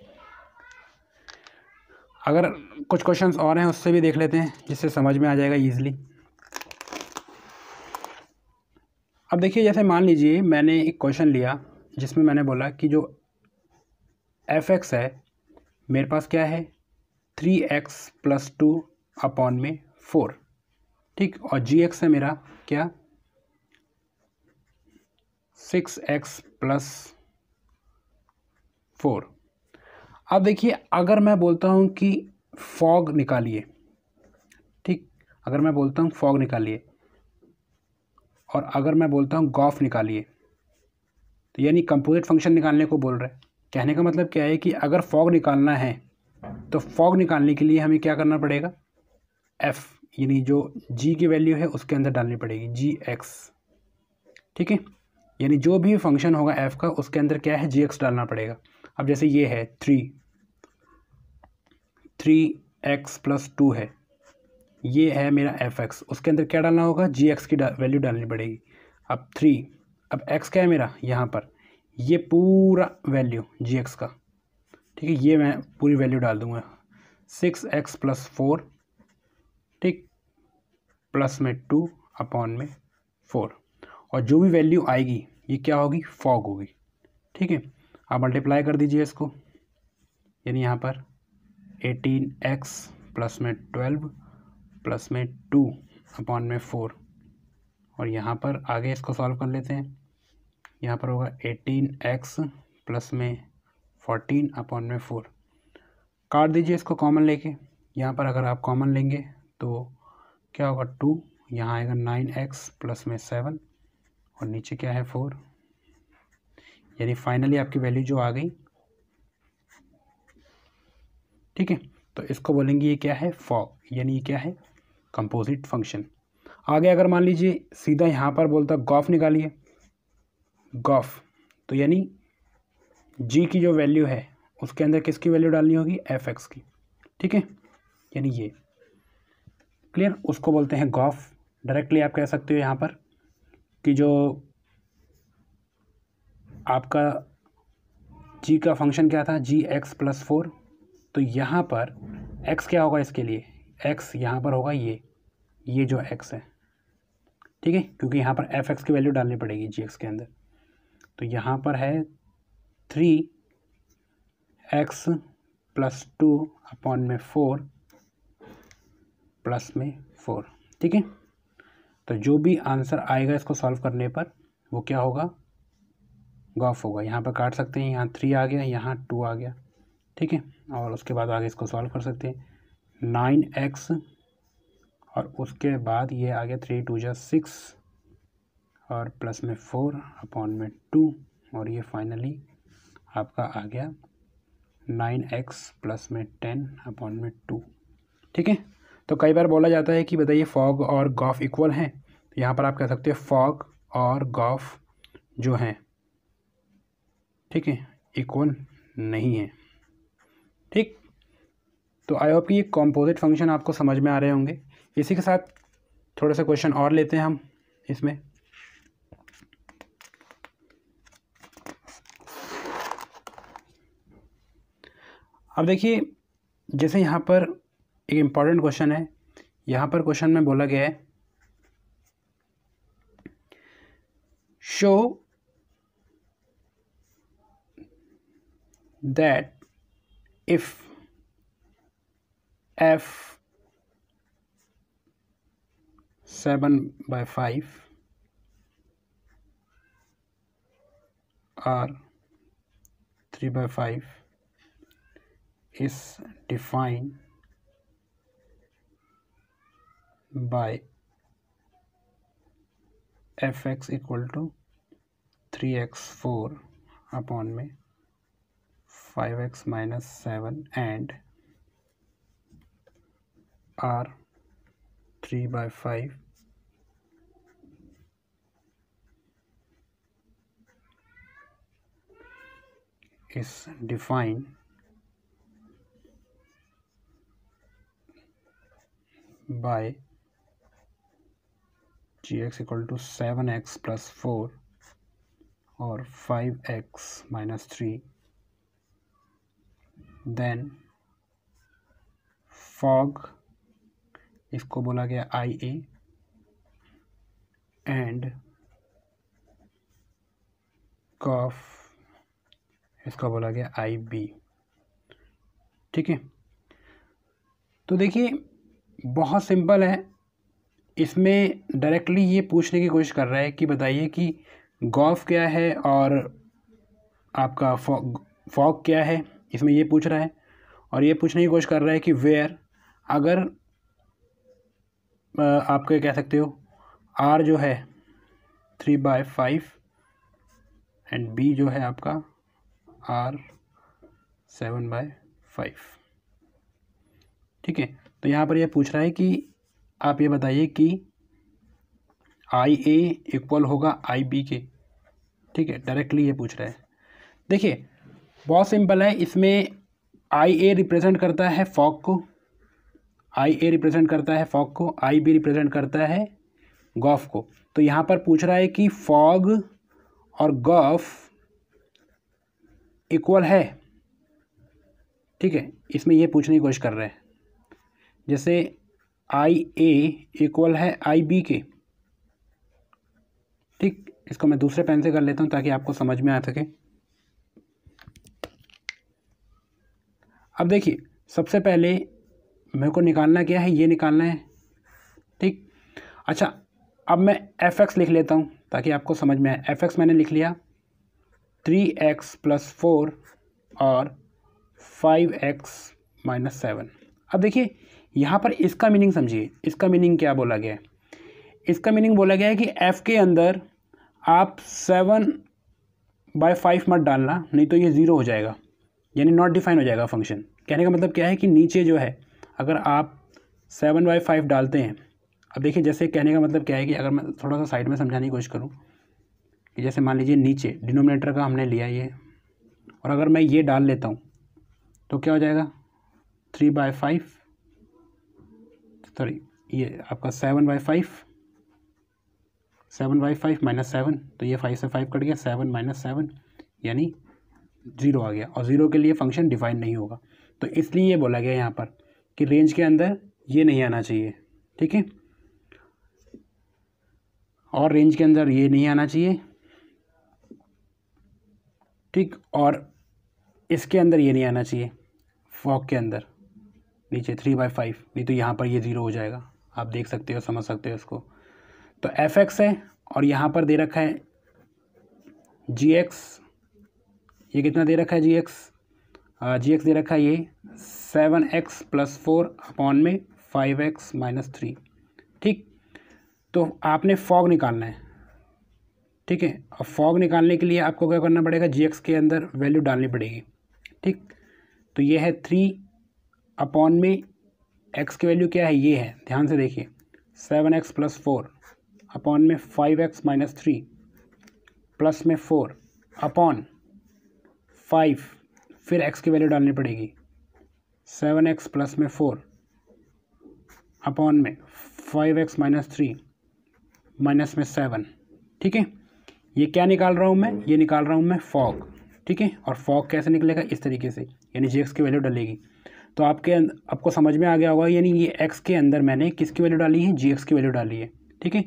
अगर कुछ क्वेश्चंस और हैं उससे भी देख लेते हैं जिससे समझ में आ जाएगा ईजिली अब देखिए जैसे मान लीजिए मैंने एक क्वेश्चन लिया जिसमें मैंने बोला कि जो एफ एक्स है मेरे पास क्या है three x plus two upon में फोर ठीक और जी एक्स है मेरा क्या सिक्स एक्स प्लस फोर अब देखिए अगर मैं बोलता हूँ कि फॉग निकालिए ठीक अगर मैं बोलता हूँ फॉग निकालिए और अगर मैं बोलता हूँ गॉफ निकालिए तो यानी कंपोजिट फंक्शन निकालने को बोल रहे कहने का मतलब क्या है कि अगर फॉग निकालना है तो फॉग निकालने के लिए हमें क्या करना पड़ेगा एफ़ यानी जो जी की वैल्यू है उसके अंदर डालनी पड़ेगी जी एक्स ठीक है यानी जो भी फंक्शन होगा एफ का उसके अंदर क्या है जी एक्स डालना पड़ेगा अब जैसे ये है three three x plus two है ये है मेरा एफ एक्स उसके अंदर क्या डालना होगा जी एक्स की डा, वैल्यू डालनी पड़ेगी अब थ्री अब एक्स क्या है मेरा यहाँ पर ये पूरा वैल्यू जी एक्स का ठीक है ये मैं पूरी वैल्यू डाल दूँगा सिक्स एक्स प्लस फोर ठीक प्लस में टू अपॉन में फोर और जो भी वैल्यू आएगी ये क्या होगी फॉग होगी ठीक है आप मल्टीप्लाई कर दीजिए इसको यानी यहाँ पर एटीन एक्स प्लस में ट्वेल्व प्लस में टू अपॉन में फोर और यहाँ पर आगे इसको सॉल्व कर लेते हैं यहाँ पर होगा एटीन एक्स प्लस में फोर्टीन अपॉन में फोर काट दीजिए इसको कॉमन लेके यहाँ पर अगर आप कॉमन लेंगे तो क्या होगा टू यहाँ आएगा नाइन एक्स प्लस में सेवन और नीचे क्या है फोर यानी फाइनली आपकी वैल्यू जो आ गई ठीक है तो इसको बोलेंगे ये क्या है फॉग यानी ये क्या है कंपोजिट फंक्शन आगे अगर मान लीजिए सीधा यहाँ पर बोलता गॉफ निकालिए गॉफ तो यानी जी की जो वैल्यू है उसके अंदर किसकी वैल्यू डालनी होगी एफ एक्स की ठीक है यानी ये क्लियर उसको बोलते हैं गॉफ डायरेक्टली आप कह सकते हो यहाँ पर कि जो आपका जी का फंक्शन क्या था जी एक्स प्लस फोर तो यहाँ पर एक्स क्या होगा इसके लिए एक्स यहाँ पर होगा ये ये जो एक्स है ठीक है क्योंकि यहाँ पर एफ एक्स की वैल्यू डालनी पड़ेगी जी एक्स के अंदर तो यहाँ पर है three x plus two upon में फोर प्लस में फोर ठीक है तो जो भी आंसर आएगा इसको सॉल्व करने पर वो क्या होगा गॉफ होगा यहाँ पर काट सकते हैं यहाँ थ्री आ गया यहाँ टू आ गया ठीक है और उसके बाद आगे इसको सॉल्व कर सकते हैं नाइन एक्स और उसके बाद ये आ गया थ्री टू जै सिक्स और प्लस में फोर अपॉन में टू और ये फाइनली आपका आ गया नाइन एक्स प्लस में टेन अपॉन में टू ठीक है तो कई बार बोला जाता है कि बताइए फॉग और गॉफ इक्वल हैं तो यहाँ पर आप कह सकते हो फॉग और गॉफ जो हैं ठीक है इक्वल नहीं है ठीक तो आई होप कि ये कॉम्पोजिट फंक्शन आपको समझ में आ रहे होंगे इसी के साथ थोड़ा सा क्वेश्चन और लेते हैं हम इसमें अब देखिए जैसे यहाँ पर एक इम्पॉर्टेंट क्वेश्चन है यहां पर क्वेश्चन में बोला गया है show that if f seven by five R three by five is defined by fx equal to 3x4 upon me 5x minus 7 and r 3 by 5 is defined by g x equal to seven x plus four और five x minus three then fog इसको बोला गया आई A and कॉफ इसको बोला गया आई B ठीक है तो देखिए बहुत सिंपल है इसमें डायरेक्टली ये पूछने की कोशिश कर रहा है कि बताइए कि गॉफ क्या है और आपका फॉग क्या है इसमें ये पूछ रहा है और ये पूछने की कोशिश कर रहा है कि वेयर अगर आपके कह सकते हो आर जो है three by five and B जो है आपका आर सेवन बाय फाइव ठीक है तो यहाँ पर यह पूछ रहा है कि आप ये बताइए कि आई ए इक्वल होगा आई बी के ठीक है डायरेक्टली ये पूछ रहा है देखिए बहुत सिंपल है इसमें आई ए रिप्रेजेंट करता है फॉक को आई ए रिप्रेजेंट करता है फॉग को आई बी रिप्रेजेंट करता है गॉफ को तो यहाँ पर पूछ रहा है कि फॉग और गॉफ इक्वल है ठीक है इसमें ये पूछने की कोशिश कर रहे हैं जैसे आई ए इक्वल है आई बी के ठीक इसको मैं दूसरे पेन से कर लेता हूँ ताकि आपको समझ में आ सके अब देखिए सबसे पहले मेरे को निकालना क्या है ये निकालना है ठीक अच्छा अब मैं एफ एक्स लिख लेता हूँ ताकि आपको समझ में आए एफ एक्स मैंने लिख लिया थ्री एक्स प्लस फोर और फाइव एक्स माइनस सेवन अब देखिए यहाँ पर इसका मीनिंग समझिए इसका मीनिंग क्या बोला गया है इसका मीनिंग बोला गया है कि एफ़ के अंदर आप सेवन बाय फाइव मत डालना नहीं तो ये ज़ीरो हो जाएगा यानी नॉट डिफाइन हो जाएगा फंक्शन कहने का मतलब क्या है कि नीचे जो है अगर आप सेवन बाई फाइव डालते हैं अब देखिए जैसे कहने का मतलब क्या है कि अगर मैं थोड़ा सा साइड में समझाने की कोशिश करूँ कि जैसे मान लीजिए नीचे डिनोमिनेटर का हमने लिया ये और अगर मैं ये डाल लेता हूँ तो क्या हो जाएगा थ्री बाय फाइव सॉरी ये आपका seven by five seven by five minus seven तो ये फाइव से फाइव कट गया सेवन माइनस सेवन यानी ज़ीरो आ गया और ज़ीरो के लिए फंक्शन डिफाइन नहीं होगा तो इसलिए ये बोला गया यहाँ पर कि रेंज के अंदर ये नहीं आना चाहिए ठीक है और रेंज के अंदर ये नहीं आना चाहिए ठीक और इसके अंदर ये नहीं आना चाहिए फॉक के अंदर नीचे थ्री बाई फाइव नहीं तो यहाँ पर ये ज़ीरो हो जाएगा आप देख सकते हो समझ सकते हो इसको तो एफ एक्स है और यहाँ पर दे रखा है जी एक्स ये कितना दे रखा है जी एक्स जी एक्स दे रखा है ये seven x plus four upon में फाइव एक्स माइनस थ्री ठीक तो आपने फॉग निकालना है ठीक है अब फॉग निकालने के लिए आपको क्या करना पड़ेगा जी एक्स के अंदर वैल्यू डालनी पड़ेगी ठीक तो ये है थ्री अपॉन में एक्स की वैल्यू क्या है ये है ध्यान से देखिए seven x plus four upon में five x minus three plus में फोर अपॉन फाइव फिर एक्स की वैल्यू डालनी पड़ेगी सेवन एक्स प्लस में फोर अपॉन में five x minus three minus में सेवन ठीक है ये क्या निकाल रहा हूँ मैं ये निकाल रहा हूँ मैं फॉग ठीक है और फॉग कैसे निकलेगा इस तरीके से यानी जे एक्स की वैल्यू डलेगी तो आपके अं-, आपको समझ में आ गया होगा यानी ये एक्स के अंदर मैंने किसकी वैल्यू डाली है जी एक्स की वैल्यू डाली है ठीक है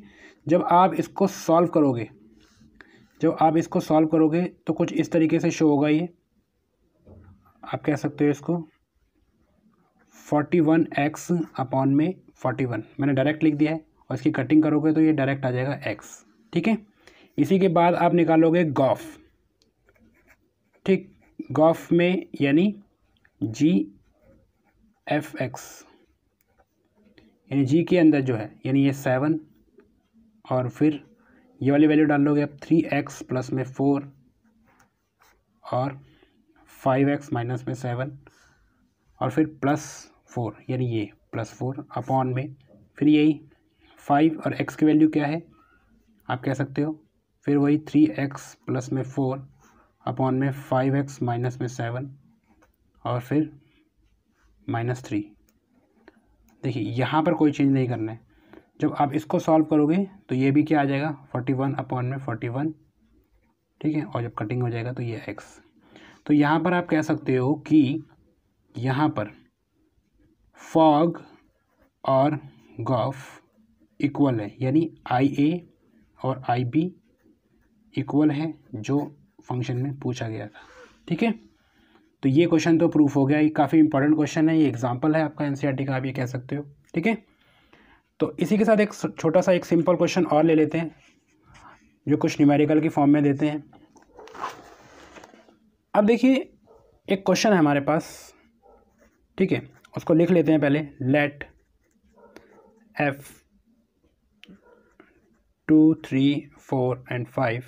जब आप इसको सॉल्व करोगे जब आप इसको सॉल्व करोगे तो कुछ इस तरीके से शो होगा ये आप कह सकते हो इसको फोर्टी वन एक्स अपॉन में फोर्टी वन मैंने डायरेक्ट लिख दिया है और इसकी कटिंग करोगे तो ये डायरेक्ट आ जाएगा एक्स ठीक है इसी के बाद आप निकालोगे गॉफ ठीक गॉफ में यानी जी एफ एक्स यानी जी के अंदर जो है यानी ये सेवन और फिर ये वाली वैल्यू डाल लोगे आप थ्री एक्स प्लस में फोर और फाइव एक्स माइनस में सेवन और फिर प्लस फोर यानी ये प्लस फोर अपॉन में फिर यही फाइव और एक्स की वैल्यू क्या है आप कह सकते हो फिर वही थ्री एक्स प्लस में फोर अपॉन में फाइव एक्स माइनस में सेवन और फिर माइनस थ्री देखिए यहाँ पर कोई चेंज नहीं करना है जब आप इसको सॉल्व करोगे तो ये भी क्या आ जाएगा फोर्टी वन अपॉन में फोर्टी वन ठीक है और जब कटिंग हो जाएगा तो ये एक्स तो यहाँ पर आप कह सकते हो कि यहाँ पर फॉग और गॉफ इक्वल है यानी आई ए और आई बी इक्वल है जो फंक्शन में पूछा गया था ठीक है तो ये क्वेश्चन तो प्रूफ हो गया ये काफ़ी इंपॉर्टेंट क्वेश्चन है ये एग्जाम्पल है आपका एन e का आप ये कह सकते हो ठीक है तो इसी के साथ एक छोटा सा एक सिंपल क्वेश्चन और ले लेते हैं जो कुछ न्यूमेरिकल की फॉर्म में देते हैं अब देखिए एक क्वेश्चन है हमारे पास ठीक है उसको लिख लेते हैं पहले let f two three four and five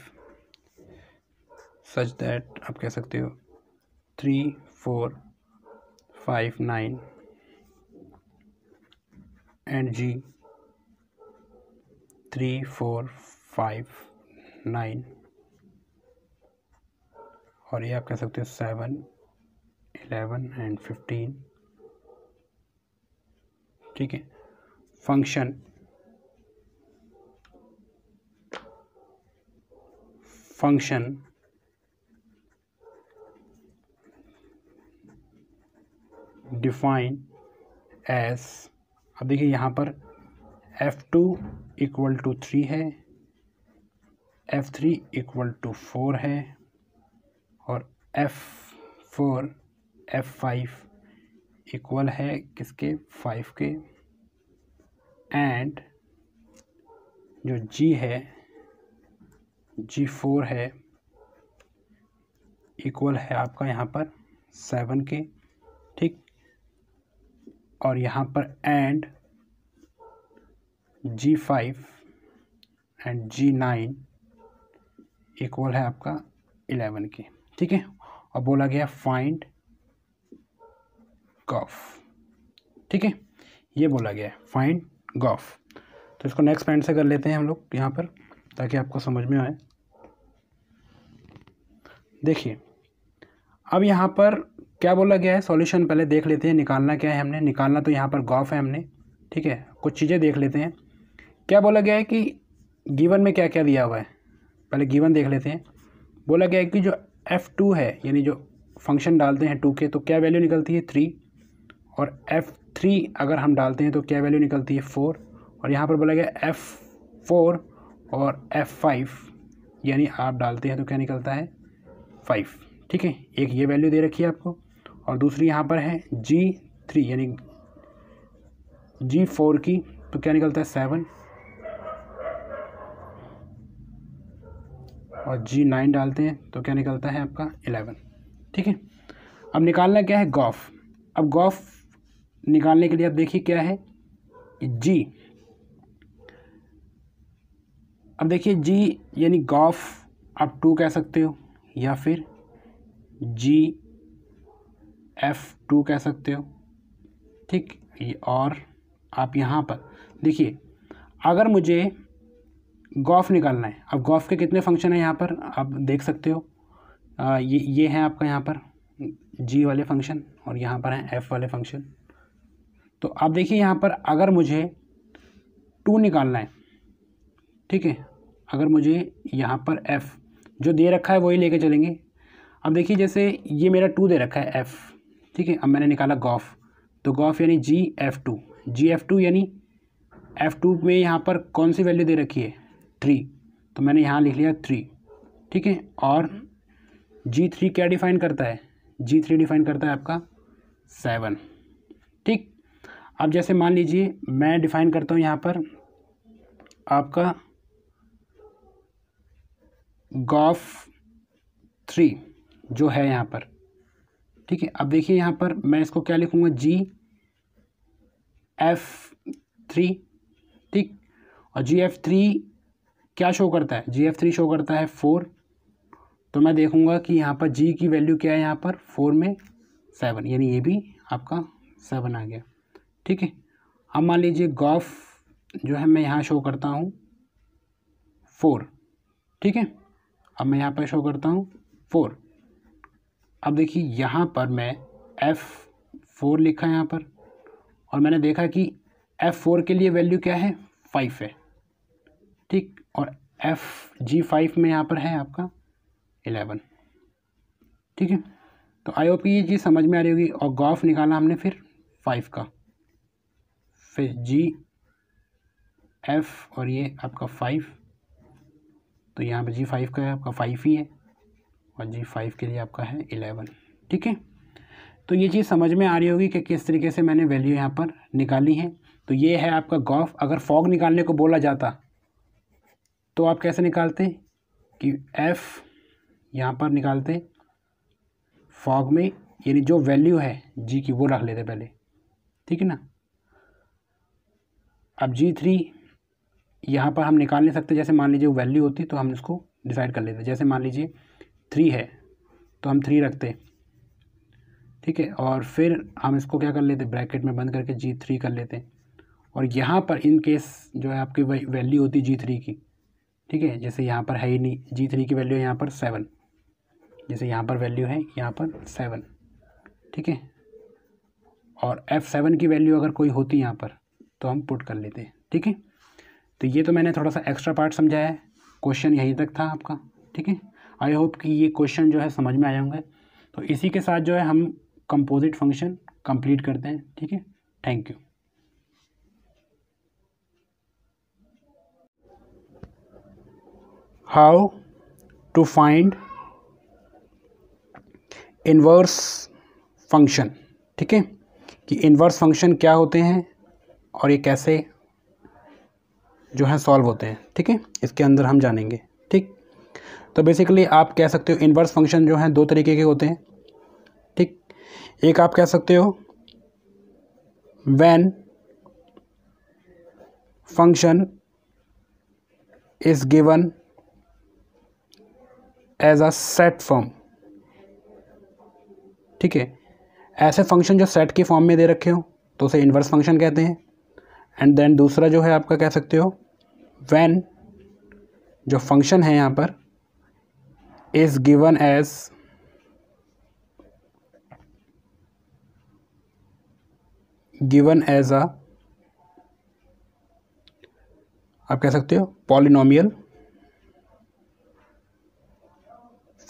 such that आप कह सकते हो three four five nine and g three four five nine और ये आप कह सकते हो सेवन एलेवन एंड फिफ्टीन ठीक है फंक्शन फंक्शन डिफाइन एस अब देखिए यहाँ पर f two equal to three है f three equal to four है और f four f five equal है किसके फाइव के एंड जो जी है जी फोर है इक्वल है आपका यहाँ पर सेवन के ठीक और यहाँ पर and g five and g nine equal है आपका इलेवन के ठीक है और बोला गया फाइंड गॉफ ठीक है ये बोला गया है फाइंड गॉफ तो इसको नेक्स्ट पॉइंट से कर लेते हैं हम लोग यहाँ पर ताकि आपको समझ में आए देखिए अब यहाँ पर क्या बोला गया है सॉल्यूशन पहले देख लेते हैं निकालना क्या है हमने निकालना तो यहाँ पर गॉफ है हमने ठीक है कुछ चीज़ें देख लेते हैं क्या बोला गया है कि गिवन में क्या क्या दिया हुआ है पहले गिवन देख लेते हैं बोला गया है कि जो एफ़ टू है यानी जो फंक्शन डालते हैं टू के तो क्या वैल्यू निकलती है थ्री और एफ़ थ्री अगर हम डालते हैं तो क्या वैल्यू निकलती है फोर और यहाँ पर बोला गया एफ़ फोर और एफ़ फाइव यानी आप डालते हैं तो क्या निकलता है फाइव ठीक है एक ये वैल्यू दे रखी है आपको और दूसरी यहाँ पर है जी थ्री यानी जी फोर की तो क्या निकलता है सेवन और जी नाइन डालते हैं तो क्या निकलता है आपका एलेवन ठीक है अब निकालना क्या है गॉफ अब गॉफ निकालने के लिए आप देखिए क्या है जी अब देखिए जी यानी गॉफ आप टू कह सकते हो या फिर जी एफ़ टू कह सकते हो ठीक और आप यहाँ पर देखिए अगर मुझे गॉफ निकालना है अब गॉफ के कितने फंक्शन हैं यहाँ पर आप देख सकते हो आ, ये ये है आपका यहाँ पर जी वाले फंक्शन और यहाँ पर हैं एफ़ वाले फंक्शन तो आप देखिए यहाँ पर अगर मुझे टू निकालना है ठीक है अगर मुझे यहाँ पर एफ़ जो दे रखा है वही लेके चलेंगे अब देखिए जैसे ये मेरा टू दे रखा है एफ़ ठीक है अब मैंने निकाला गॉफ तो गॉफ यानी g f two g f two यानी एफ़ टू में यहाँ पर कौन सी वैल्यू दे रखी है थ्री तो मैंने यहाँ लिख लिया थ्री ठीक है और जी थ्री क्या डिफ़ाइन करता है जी थ्री डिफ़ाइन करता है आपका सेवन ठीक अब जैसे मान लीजिए मैं डिफ़ाइन करता हूँ यहाँ पर आपका गॉफ थ्री जो है यहाँ पर ठीक है अब देखिए यहाँ पर मैं इसको क्या लिखूँगा जी एफ थ्री ठीक और जी एफ थ्री क्या शो करता है जी एफ थ्री शो करता है फोर तो मैं देखूँगा कि यहाँ पर जी की वैल्यू क्या है यहाँ पर फोर में सेवन यानी ये भी आपका सेवन आ गया ठीक है अब मान लीजिए गॉफ जो है मैं यहाँ शो करता हूँ फोर ठीक है अब मैं यहाँ पर शो करता हूँ फोर अब देखिए यहाँ पर मैं एफ़ फोर लिखा है यहाँ पर और मैंने देखा कि एफ़ फोर के लिए वैल्यू क्या है फाइव है ठीक और एफ़ जी फाइव में यहाँ पर है आपका एलेवन ठीक है तो आई ओ ये चीज़ समझ में आ रही होगी और गॉफ निकाला हमने फिर फाइव का फिर जी एफ़ और ये आपका फाइव तो यहाँ पर जी फाइव का है आपका फाइव ही है और जी फाइव के लिए आपका है इलेवन ठीक है तो ये चीज़ समझ में आ रही होगी कि किस तरीके से मैंने वैल्यू यहाँ पर निकाली है तो ये है आपका गॉफ अगर फॉग निकालने को बोला जाता तो आप कैसे निकालते कि एफ़ यहाँ पर निकालते फॉग में यानी जो वैल्यू है जी की वो रख लेते पहले ठीक है ना अब जी थ्री यहाँ पर हम निकाल नहीं सकते जैसे मान लीजिए वैल्यू होती तो हम इसको डिसाइड कर लेते जैसे मान लीजिए थ्री है तो हम थ्री रखते ठीक है और फिर हम इसको क्या कर लेते ब्रैकेट में बंद करके जी थ्री कर लेते और यहाँ पर इन केस जो है आपकी वैल्यू होती जी थ्री की ठीक है जैसे यहाँ पर है ही नहीं जी थ्री की वैल्यू है यहाँ पर सेवन जैसे यहाँ पर वैल्यू है यहाँ पर सेवन ठीक है और एफ़ सेवन की वैल्यू अगर कोई होती यहाँ पर तो हम पुट कर लेते हैं ठीक है तो ये तो मैंने थोड़ा सा एक्स्ट्रा पार्ट समझाया है क्वेश्चन यहीं तक था आपका ठीक है आई होप कि ये क्वेश्चन जो है समझ में आए होंगे तो इसी के साथ जो है हम कंपोजिट फंक्शन कंप्लीट करते हैं ठीक है thank you how to find inverse function ठीक है कि इन्वर्स फंक्शन क्या होते हैं और ये कैसे जो है सॉल्व होते हैं ठीक है इसके अंदर हम जानेंगे तो बेसिकली आप कह सकते हो इन्वर्स फंक्शन जो हैं दो तरीके के होते हैं ठीक एक आप कह सकते हो when function is given as a set form ठीक है ऐसे फंक्शन जो सेट के फॉर्म में दे रखे हो तो उसे इन्वर्स फंक्शन कहते हैं एंड देन दूसरा जो है आपका कह सकते हो वैन जो फंक्शन है यहाँ पर is given as given as a आप कह सकते हो पॉलिनोमियल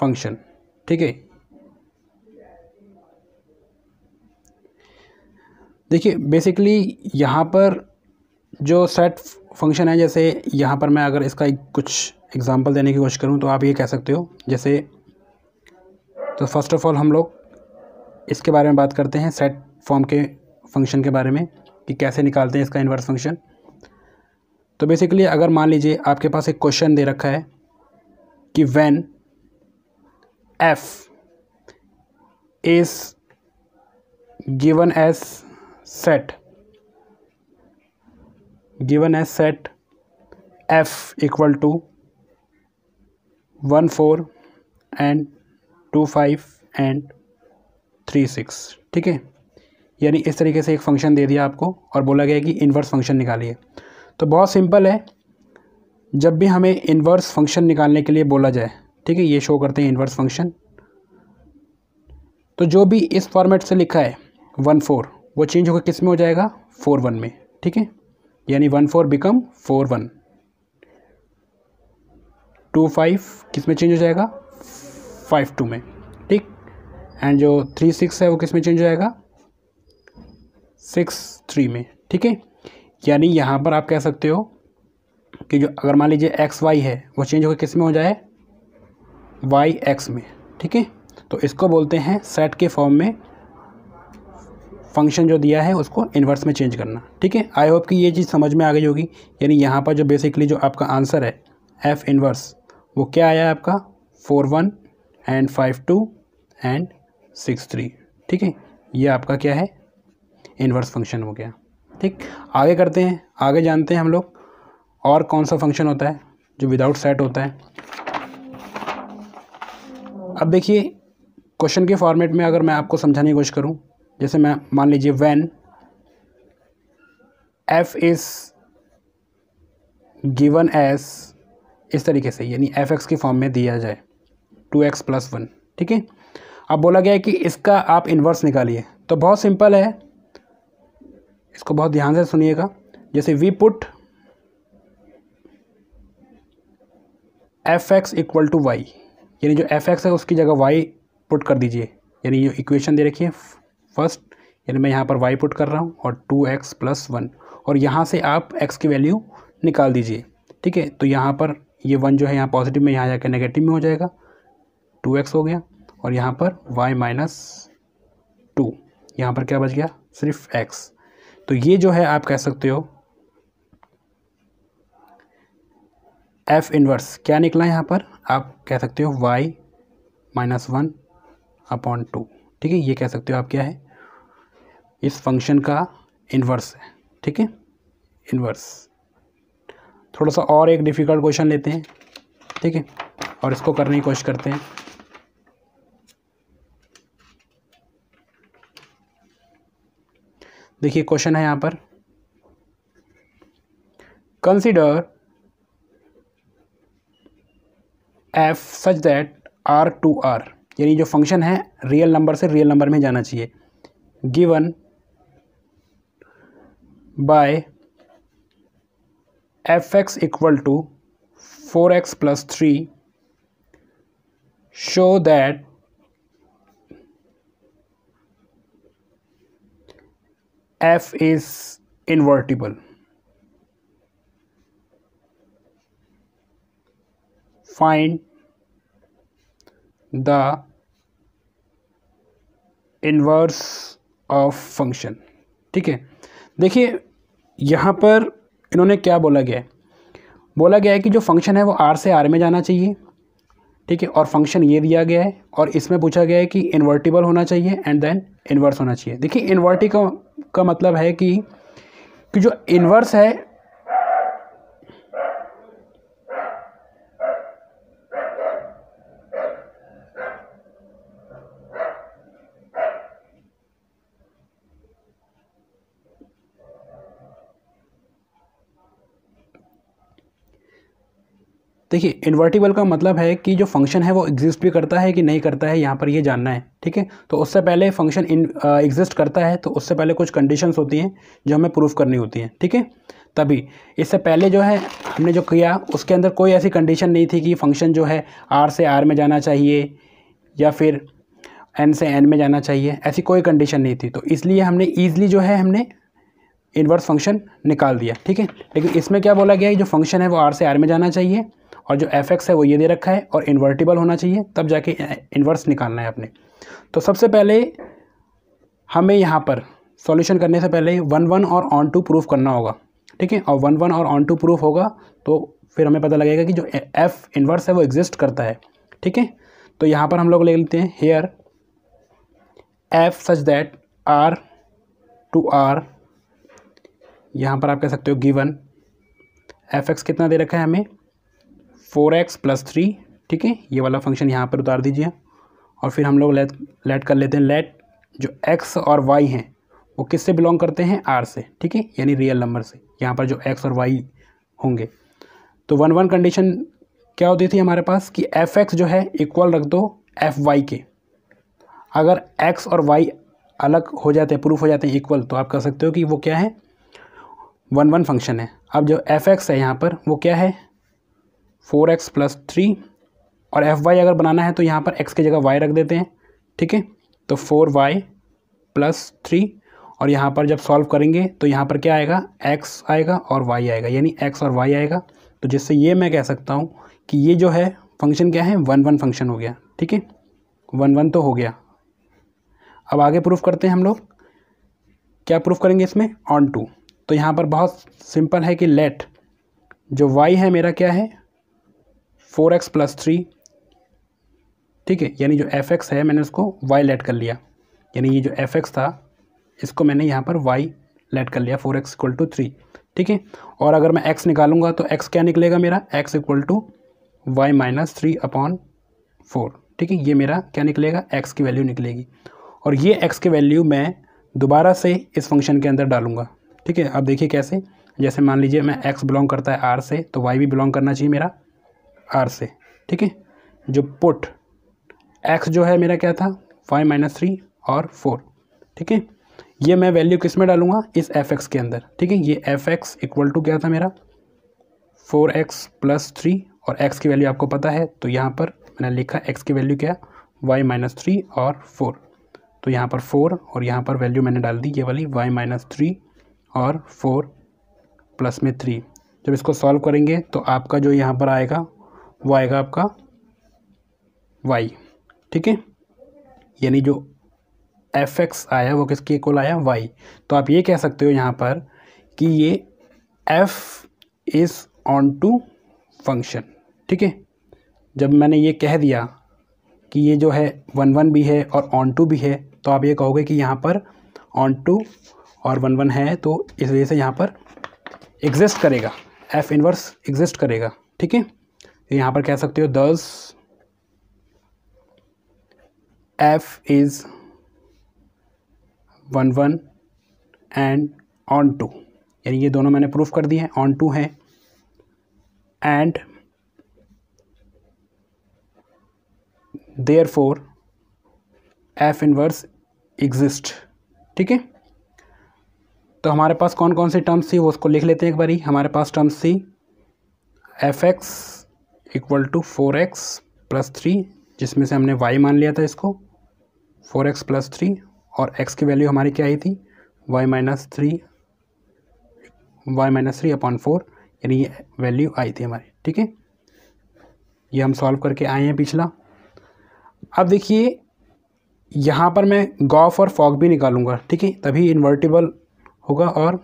फंक्शन ठीक है देखिए बेसिकली यहाँ पर जो सेट फंक्शन है जैसे यहाँ पर मैं अगर इसका कुछ एग्ज़ाम्पल देने की कोशिश करूँ तो आप ये कह सकते हो जैसे तो फर्स्ट ऑफ़ ऑल हम लोग इसके बारे में बात करते हैं सेट फॉर्म के फंक्शन के बारे में कि कैसे निकालते हैं इसका इन्वर्स फंक्शन तो बेसिकली अगर मान लीजिए आपके पास एक क्वेश्चन दे रखा है कि when f is given as set given as set f equal to one four and two five and three six ठीक है यानी इस तरीके से एक फंक्शन दे दिया आपको और बोला गया कि इन्वर्स फंक्शन निकालिए तो बहुत सिंपल है जब भी हमें इन्वर्स फंक्शन निकालने के लिए बोला जाए ठीक है ये शो करते हैं इन्वर्स फंक्शन तो जो भी इस फॉर्मेट से लिखा है वन फोर वो चेंज होकर किस में हो जाएगा फोर वन में ठीक है यानी one four become four one two five किस में चेंज हो जाएगा फाइव टू में ठीक एंड जो थ्री सिक्स है वो किस में चेंज हो जाएगा सिक्स थ्री में ठीक है यानी यहाँ पर आप कह सकते हो कि जो अगर मान लीजिए एक्स वाई है वो चेंज होकर किस में हो जाए वाई एक्स में ठीक है तो इसको बोलते हैं सेट के फॉर्म में फंक्शन जो दिया है उसको इन्वर्स में चेंज करना ठीक है आई होप कि ये चीज़ समझ में आ गई होगी यानी यहाँ पर जो बेसिकली जो आपका आंसर है एफ़ इन्वर्स वो क्या आया है आपका four one and five two and six three ठीक है ये आपका क्या है इन्वर्स फंक्शन हो गया ठीक आगे करते हैं आगे जानते हैं हम लोग और कौन सा फंक्शन होता है जो विदाउट सेट होता है अब देखिए क्वेश्चन के फॉर्मेट में अगर मैं आपको समझाने की कोशिश करूँ जैसे मैं मान लीजिए when f is given as इस तरीके से यानी एफ एक्स के फॉर्म में दिया जाए टू एक्स प्लस वन ठीक है अब बोला गया है कि इसका आप इन्वर्स निकालिए तो बहुत सिंपल है इसको बहुत ध्यान से सुनिएगा जैसे we put f x equal to y यानी जो एफ एक्स है उसकी जगह वाई पुट कर दीजिए यानी ये इक्वेशन दे रखी है फर्स्ट यानी मैं यहाँ पर वाई पुट कर रहा हूँ और टू एक्स प्लस वन और यहाँ से आप एक्स की वैल्यू निकाल दीजिए ठीक है तो यहाँ पर ये वन जो है यहाँ पॉजिटिव में यहाँ जाकर नेगेटिव में हो जाएगा टू एक्स हो गया और यहाँ पर वाई माइनस टू यहाँ पर क्या बच गया सिर्फ एक्स तो ये जो है आप कह सकते हो एफ इनवर्स क्या निकला यहाँ पर आप कह सकते हो y minus one upon two ठीक है ये कह सकते हो आप क्या है इस फंक्शन का इन्वर्स है ठीक है इन्वर्स थोड़ा सा और एक डिफ़िकल्ट क्वेश्चन लेते हैं ठीक है और इसको करने की कोशिश करते हैं देखिए क्वेश्चन है यहाँ पर consider f such that R to R यानी जो फंक्शन है रियल नंबर से रियल नंबर में जाना चाहिए given by fx equal to 4x plus 3 show that f is invertible find the inverse of function. ठीक है देखिए यहाँ पर इन्होंने क्या बोला गया है बोला गया है कि जो फंक्शन है वो आर से आर में जाना चाहिए ठीक है और फंक्शन ये दिया गया है और इसमें पूछा गया है कि इन्वर्टिबल होना चाहिए एंड देन इन्वर्स होना चाहिए देखिए इन्वर्टी का, का मतलब है कि कि जो इन्वर्स है देखिए इन्वर्टिबल का मतलब है कि जो फंक्शन है वो एग्जिस्ट भी करता है कि नहीं करता है यहाँ पर ये जानना है ठीक है तो उससे पहले फंक्शन एग्जिस्ट करता है तो उससे पहले कुछ कंडीशंस होती हैं जो हमें प्रूफ करनी होती हैं ठीक है थीके? तभी इससे पहले जो है हमने जो किया उसके अंदर कोई ऐसी कंडीशन नहीं थी कि फंक्शन जो है आर से आर में जाना चाहिए या फिर एन से एन में जाना चाहिए ऐसी कोई कंडीशन नहीं थी तो इसलिए हमने ईजिली जो है हमने इन्वर्स फंक्शन निकाल दिया ठीक है लेकिन इसमें क्या बोला गया है जो फंक्शन है वो आर से आर में जाना चाहिए और जो एफ एक्स है वो ये दे रखा है और इन्वर्टिबल होना चाहिए तब जाके इन्वर्स निकालना है आपने तो सबसे पहले हमें यहाँ पर सॉल्यूशन करने से पहले वन वन और ऑन टू प्रूफ करना होगा ठीक है और वन वन और ऑन टू प्रूफ होगा तो फिर हमें पता लगेगा कि जो एफ इन्वर्स है वो एग्जिस्ट करता है ठीक है तो यहाँ पर हम लोग ले लेते हैं here f such that R to R यहाँ पर आप कह सकते हो गिवन एफ एक्स कितना दे रखा है हमें फोर एक्स प्लस थ्री ठीक है ये वाला फंक्शन यहाँ पर उतार दीजिए और फिर हम लोग लेट लेट कर लेते हैं लेट जो एक्स और वाई हैं वो किससे बिलोंग करते हैं आर से ठीक है यानी रियल नंबर से यहाँ पर जो एक्स और वाई होंगे तो वन वन कंडीशन क्या होती थी हमारे पास कि एफ एक्स जो है इक्वल रख दो एफ वाई के अगर एक्स और वाई अलग हो जाते हैं प्रूफ हो जाते हैं इक्वल तो आप कह सकते हो कि वो क्या है वन वन फंक्शन है अब जो एफ एक्स है यहाँ पर वो क्या है फोर एक्स प्लस थ्री और एफ वाई अगर बनाना है तो यहाँ पर एक्स की जगह वाई रख देते हैं ठीक है तो फोर वाई प्लस थ्री और यहाँ पर जब सॉल्व करेंगे तो यहाँ पर क्या आएगा एक्स आएगा और वाई आएगा यानी एक्स और वाई आएगा तो जिससे ये मैं कह सकता हूँ कि ये जो है फंक्शन क्या है वन वन फंक्शन हो गया ठीक है वन वन तो हो गया अब आगे प्रूफ करते हैं हम लोग क्या प्रूफ करेंगे इसमें ऑन टू तो यहाँ पर बहुत सिंपल है कि लेट जो वाई है मेरा क्या है फोर एक्स प्लस थ्री ठीक है यानी जो एफ एक्स है मैंने उसको वाई लेट कर लिया यानी ये जो एफ एक्स था इसको मैंने यहाँ पर वाई लेट कर लिया four x equal to three ठीक है और अगर मैं एक्स निकालूंगा तो एक्स क्या निकलेगा मेरा x equal to y minus three upon four ठीक है ये मेरा क्या निकलेगा एक्स की वैल्यू निकलेगी और ये एक्स की वैल्यू मैं दोबारा से इस फंक्शन के अंदर डालूंगा ठीक है अब देखिए कैसे जैसे मान लीजिए मैं एक्स बिलोंग करता है आर से तो वाई भी बिलोंग करना चाहिए मेरा आर से ठीक है जो पुट एक्स जो है मेरा क्या था फाइव माइनस थ्री और फोर ठीक है ये मैं वैल्यू किस में डालूंगा इस एफ एक्स के अंदर ठीक है ये एफ एक्स इक्वल टू क्या था मेरा फोर एक्स प्लस थ्री और एक्स की वैल्यू आपको पता है तो यहाँ पर मैंने लिखा एक्स की वैल्यू क्या वाई माइनस थ्री और फोर तो यहाँ पर फोर और यहाँ पर वैल्यू मैंने डाल दी ये वाली वाई माइनस थ्री और फोर प्लस में थ्री जब इसको सॉल्व करेंगे तो आपका जो यहाँ पर आएगा वो आएगा आपका वाई ठीक है यानी जो एफ एक्स आया वो किसके इक्वल आया वाई तो आप ये कह सकते हो यहाँ पर कि ये f is onto function ठीक है जब मैंने ये कह दिया कि ये जो है वन वन भी है और ऑन टू भी है तो आप ये कहोगे कि यहाँ पर ऑन टू और वन वन है तो इस वजह से यहाँ पर एग्जिस्ट करेगा एफ इनवर्स एग्जिस्ट करेगा ठीक है यहाँ पर कह सकते हो thus f is one one and onto यानी ये दोनों मैंने प्रूफ कर दिए हैं ऑन टू हैं and therefore f inverse exist ठीक है तो हमारे पास कौन कौन सी टर्म्स थी वो उसको लिख लेते हैं एक बारी हमारे पास टर्म्स थी f x equal to four x plus three जिसमें से हमने वाई मान लिया था इसको फोर एक्स प्लस थ्री और एक्स की वैल्यू हमारी क्या आई थी y minus three y minus three upon four यानी ये वैल्यू आई थी हमारी ठीक है ये हम सॉल्व करके आए हैं पिछला अब देखिए यहाँ पर मैं गॉफ और फॉग भी निकालूंगा ठीक है तभी इन्वर्टिबल होगा और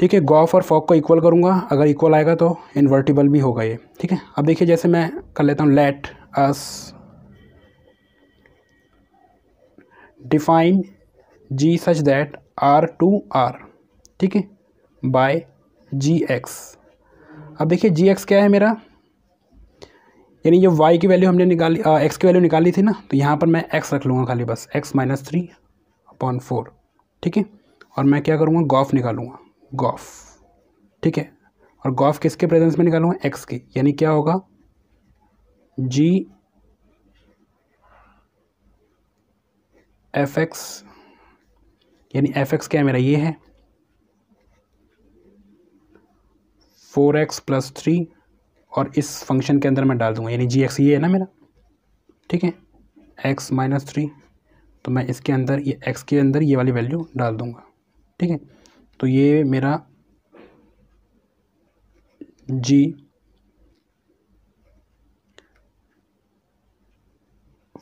ठीक है गॉफ और फॉक को इक्वल करूँगा अगर इक्वल आएगा तो इन्वर्टिबल भी होगा ये ठीक है अब देखिए जैसे मैं कर लेता हूँ let us define g such that R to R ठीक है बाय जी एक्स अब देखिए जी एक्स क्या है मेरा यानी जो वाई की वैल्यू हमने निकाली एक्स की वैल्यू निकाली थी ना तो यहाँ पर मैं एक्स रख लूँगा खाली बस x minus three upon four ठीक है और मैं क्या करूँगा गॉफ निकालूंगा गॉफ ठीक है और गॉफ किसके प्रेजेंस में निकालूंगा एक्स के यानी क्या होगा जी एफ एक्स यानी एफ एक्स क्या मेरा ये है फोर एक्स प्लस थ्री और इस फंक्शन के अंदर मैं डाल दूंगा यानी जी एक्स ये है ना मेरा ठीक है एक्स माइनस थ्री तो मैं इसके अंदर ये एक्स के अंदर ये वाली वैल्यू डाल दूंगा ठीक है तो ये मेरा g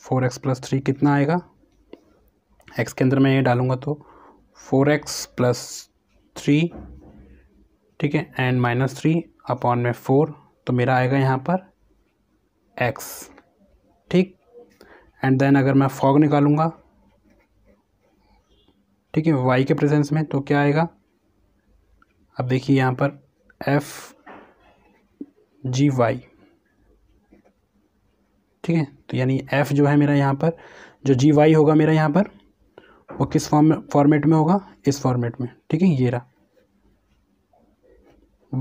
four x plus three कितना आएगा एक्स के अंदर मैं ये डालूंगा तो फोर एक्स प्लस थ्री ठीक है एंड माइनस थ्री अपॉन में फोर तो मेरा आएगा यहाँ पर एक्स ठीक एंड देन अगर मैं फॉग निकालूंगा ठीक है वाई के प्रेजेंस में तो क्या आएगा अब देखिए यहाँ पर एफ जी वाई ठीक है तो यानी एफ़ जो है मेरा यहाँ पर जो जी वाई होगा मेरा यहाँ पर वो किस फॉर्म फॉर्मेट में होगा इस फॉर्मेट में ठीक है ये रहा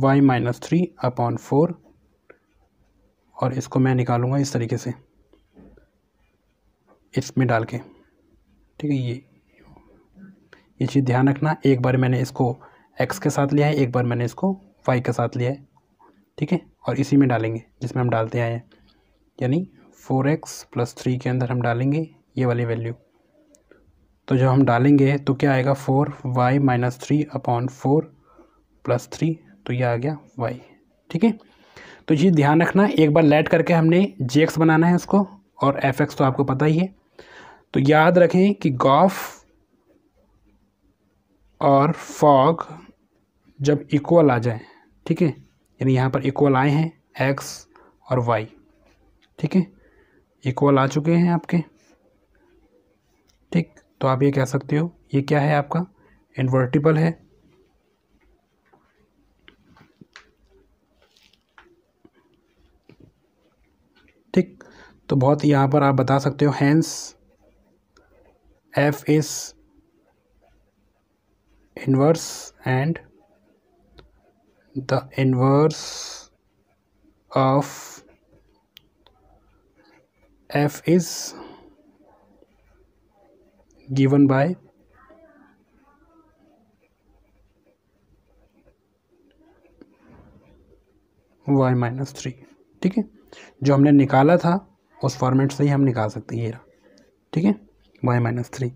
y minus three upon four और इसको मैं निकालूंगा इस तरीके से इसमें डाल के ठीक है ये ये चीज़ ध्यान रखना एक बार मैंने इसको एक्स के साथ लिया है एक बार मैंने इसको वाई के साथ लिया है ठीक है और इसी में डालेंगे जिसमें हम डालते आए हैं यानी फोर एक्स प्लस थ्री के अंदर हम डालेंगे ये वाली वैल्यू तो जब हम डालेंगे तो क्या आएगा four y minus three upon four plus three तो ये आ गया वाई ठीक है तो ये ध्यान रखना एक बार लेट करके हमने जे एक्स बनाना है उसको और एफ एक्स तो आपको पता ही है तो याद रखें कि गॉफ और फॉग जब इक्वल आ जाए ठीक है यानी यहाँ पर इक्वल आए हैं एक्स और वाई ठीक है इक्वल आ चुके हैं आपके ठीक तो आप ये कह सकते हो ये क्या है आपका इन्वर्टिबल है ठीक तो बहुत यहाँ पर आप बता सकते हो hence f is inverse and the inverse of f is given by y minus three ठीक है जो हमने निकाला था उस फॉर्मेट से ही हम निकाल सकते हैं ये ठीक है y माइनस थ्री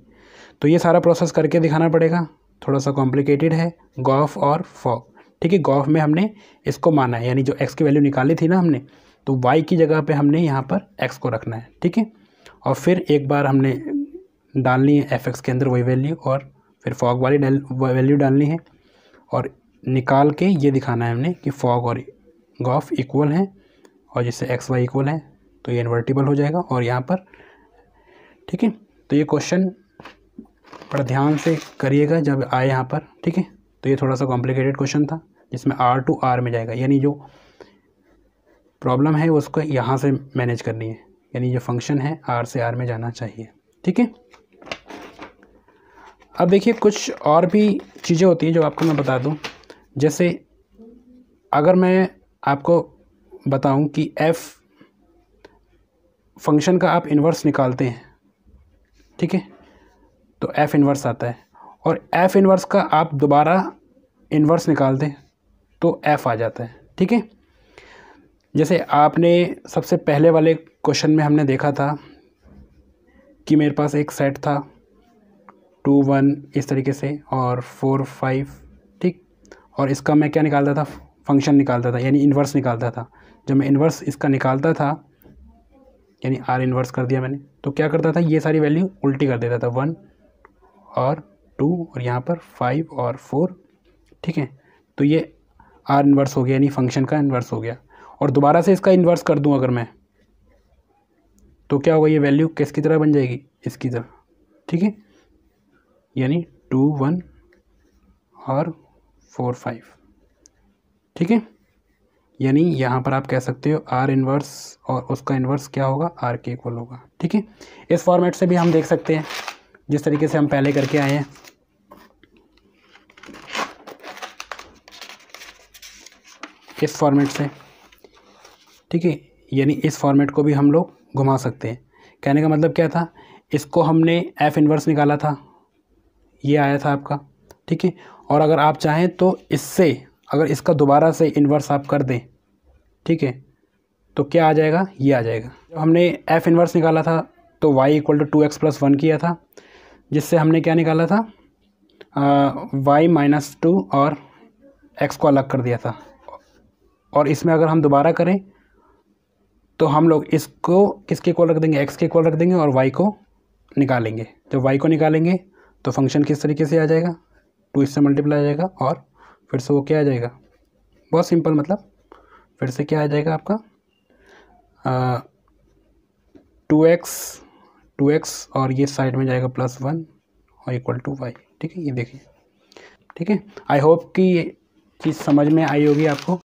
तो ये सारा प्रोसेस करके दिखाना पड़ेगा थोड़ा सा कॉम्प्लिकेटेड है गॉफ और फॉक ठीक है गॉफ में हमने इसको माना है यानी जो एक्स की वैल्यू निकाली थी ना हमने तो वाई की जगह पे हमने यहाँ पर एक्स को रखना है ठीक है और फिर एक बार हमने डालनी है एफ एक्स के अंदर वही वैल्यू और फिर फॉग वाली वैल्यू डालनी है और निकाल के ये दिखाना है हमने कि फॉग और गॉफ इक्वल हैं और जिससे एक्स वाई इक्वल है तो ये इन्वर्टिबल हो जाएगा और यहाँ पर ठीक है तो ये क्वेश्चन बड़ा ध्यान से करिएगा जब आए यहाँ पर ठीक है तो ये थोड़ा सा कॉम्प्लिकेटेड क्वेश्चन था जिसमें आर टू आर में जाएगा यानी जो प्रॉब्लम है उसको यहाँ से मैनेज करनी है यानी जो फंक्शन है आर से आर में जाना चाहिए ठीक है अब देखिए कुछ और भी चीज़ें होती हैं जो आपको मैं बता दूँ जैसे अगर मैं आपको बताऊं कि एफ़ फंक्शन का आप इन्वर्स निकालते हैं ठीक है तो एफ़ इन्वर्स आता है और एफ़ इनवर्स का आप दोबारा इनवर्स निकाल दें तो एफ़ आ जाता है ठीक है जैसे आपने सबसे पहले वाले क्वेश्चन में हमने देखा था कि मेरे पास एक सेट था टू वन इस तरीके से और फोर फाइव ठीक और इसका मैं क्या निकालता था फंक्शन निकालता था यानी इन्वर्स निकालता था जब मैं इन्वर्स इसका निकालता था यानी आर इन्वर्स कर दिया मैंने तो क्या करता था ये सारी वैल्यू उल्टी कर देता था वन और टू और यहाँ पर फाइव और फोर ठीक है तो ये आर इन्वर्स हो गया यानी फंक्शन का इन्वर्स हो गया और दोबारा से इसका इन्वर्स कर दूँ अगर मैं तो क्या होगा ये वैल्यू किसकी तरह बन जाएगी इसकी तरह ठीक है यानी टू वन और फोर फाइव ठीक है यानी यहाँ पर आप कह सकते हो आर इन्वर्स और उसका इन्वर्स क्या होगा आर के इक्वल होगा ठीक है इस फॉर्मेट से भी हम देख सकते हैं जिस तरीके से हम पहले करके आए हैं इस फॉर्मेट से ठीक है यानी इस फॉर्मेट को भी हम लोग घुमा सकते हैं कहने का मतलब क्या था इसको हमने एफ़ इनवर्स निकाला था ये आया था आपका ठीक है और अगर आप चाहें तो इससे अगर इसका दोबारा से इन्वर्स आप कर दें ठीक है तो क्या आ जाएगा ये आ जाएगा जब हमने एफ़ इन्वर्स निकाला था तो y equal to two x plus one किया था जिससे हमने क्या निकाला था वाई माइनस टू और एक्स को अलग कर दिया था और इसमें अगर हम दोबारा करें तो हम लोग इसको किसके कॉल रख देंगे एक्स के कॉल रख देंगे और वाई को निकालेंगे जब वाई को निकालेंगे तो फंक्शन किस तरीके से आ जाएगा टू इससे मल्टीप्लाई आ जाएगा और फिर से वो क्या आ जाएगा बहुत सिंपल मतलब फिर से क्या आ जाएगा आपका टू एक्स टू एक्स और ये साइड में जाएगा प्लस वन और इक्वल टू वाई ठीक है ये देखिए ठीक है आई होप कि ये चीज़ समझ में आई होगी आपको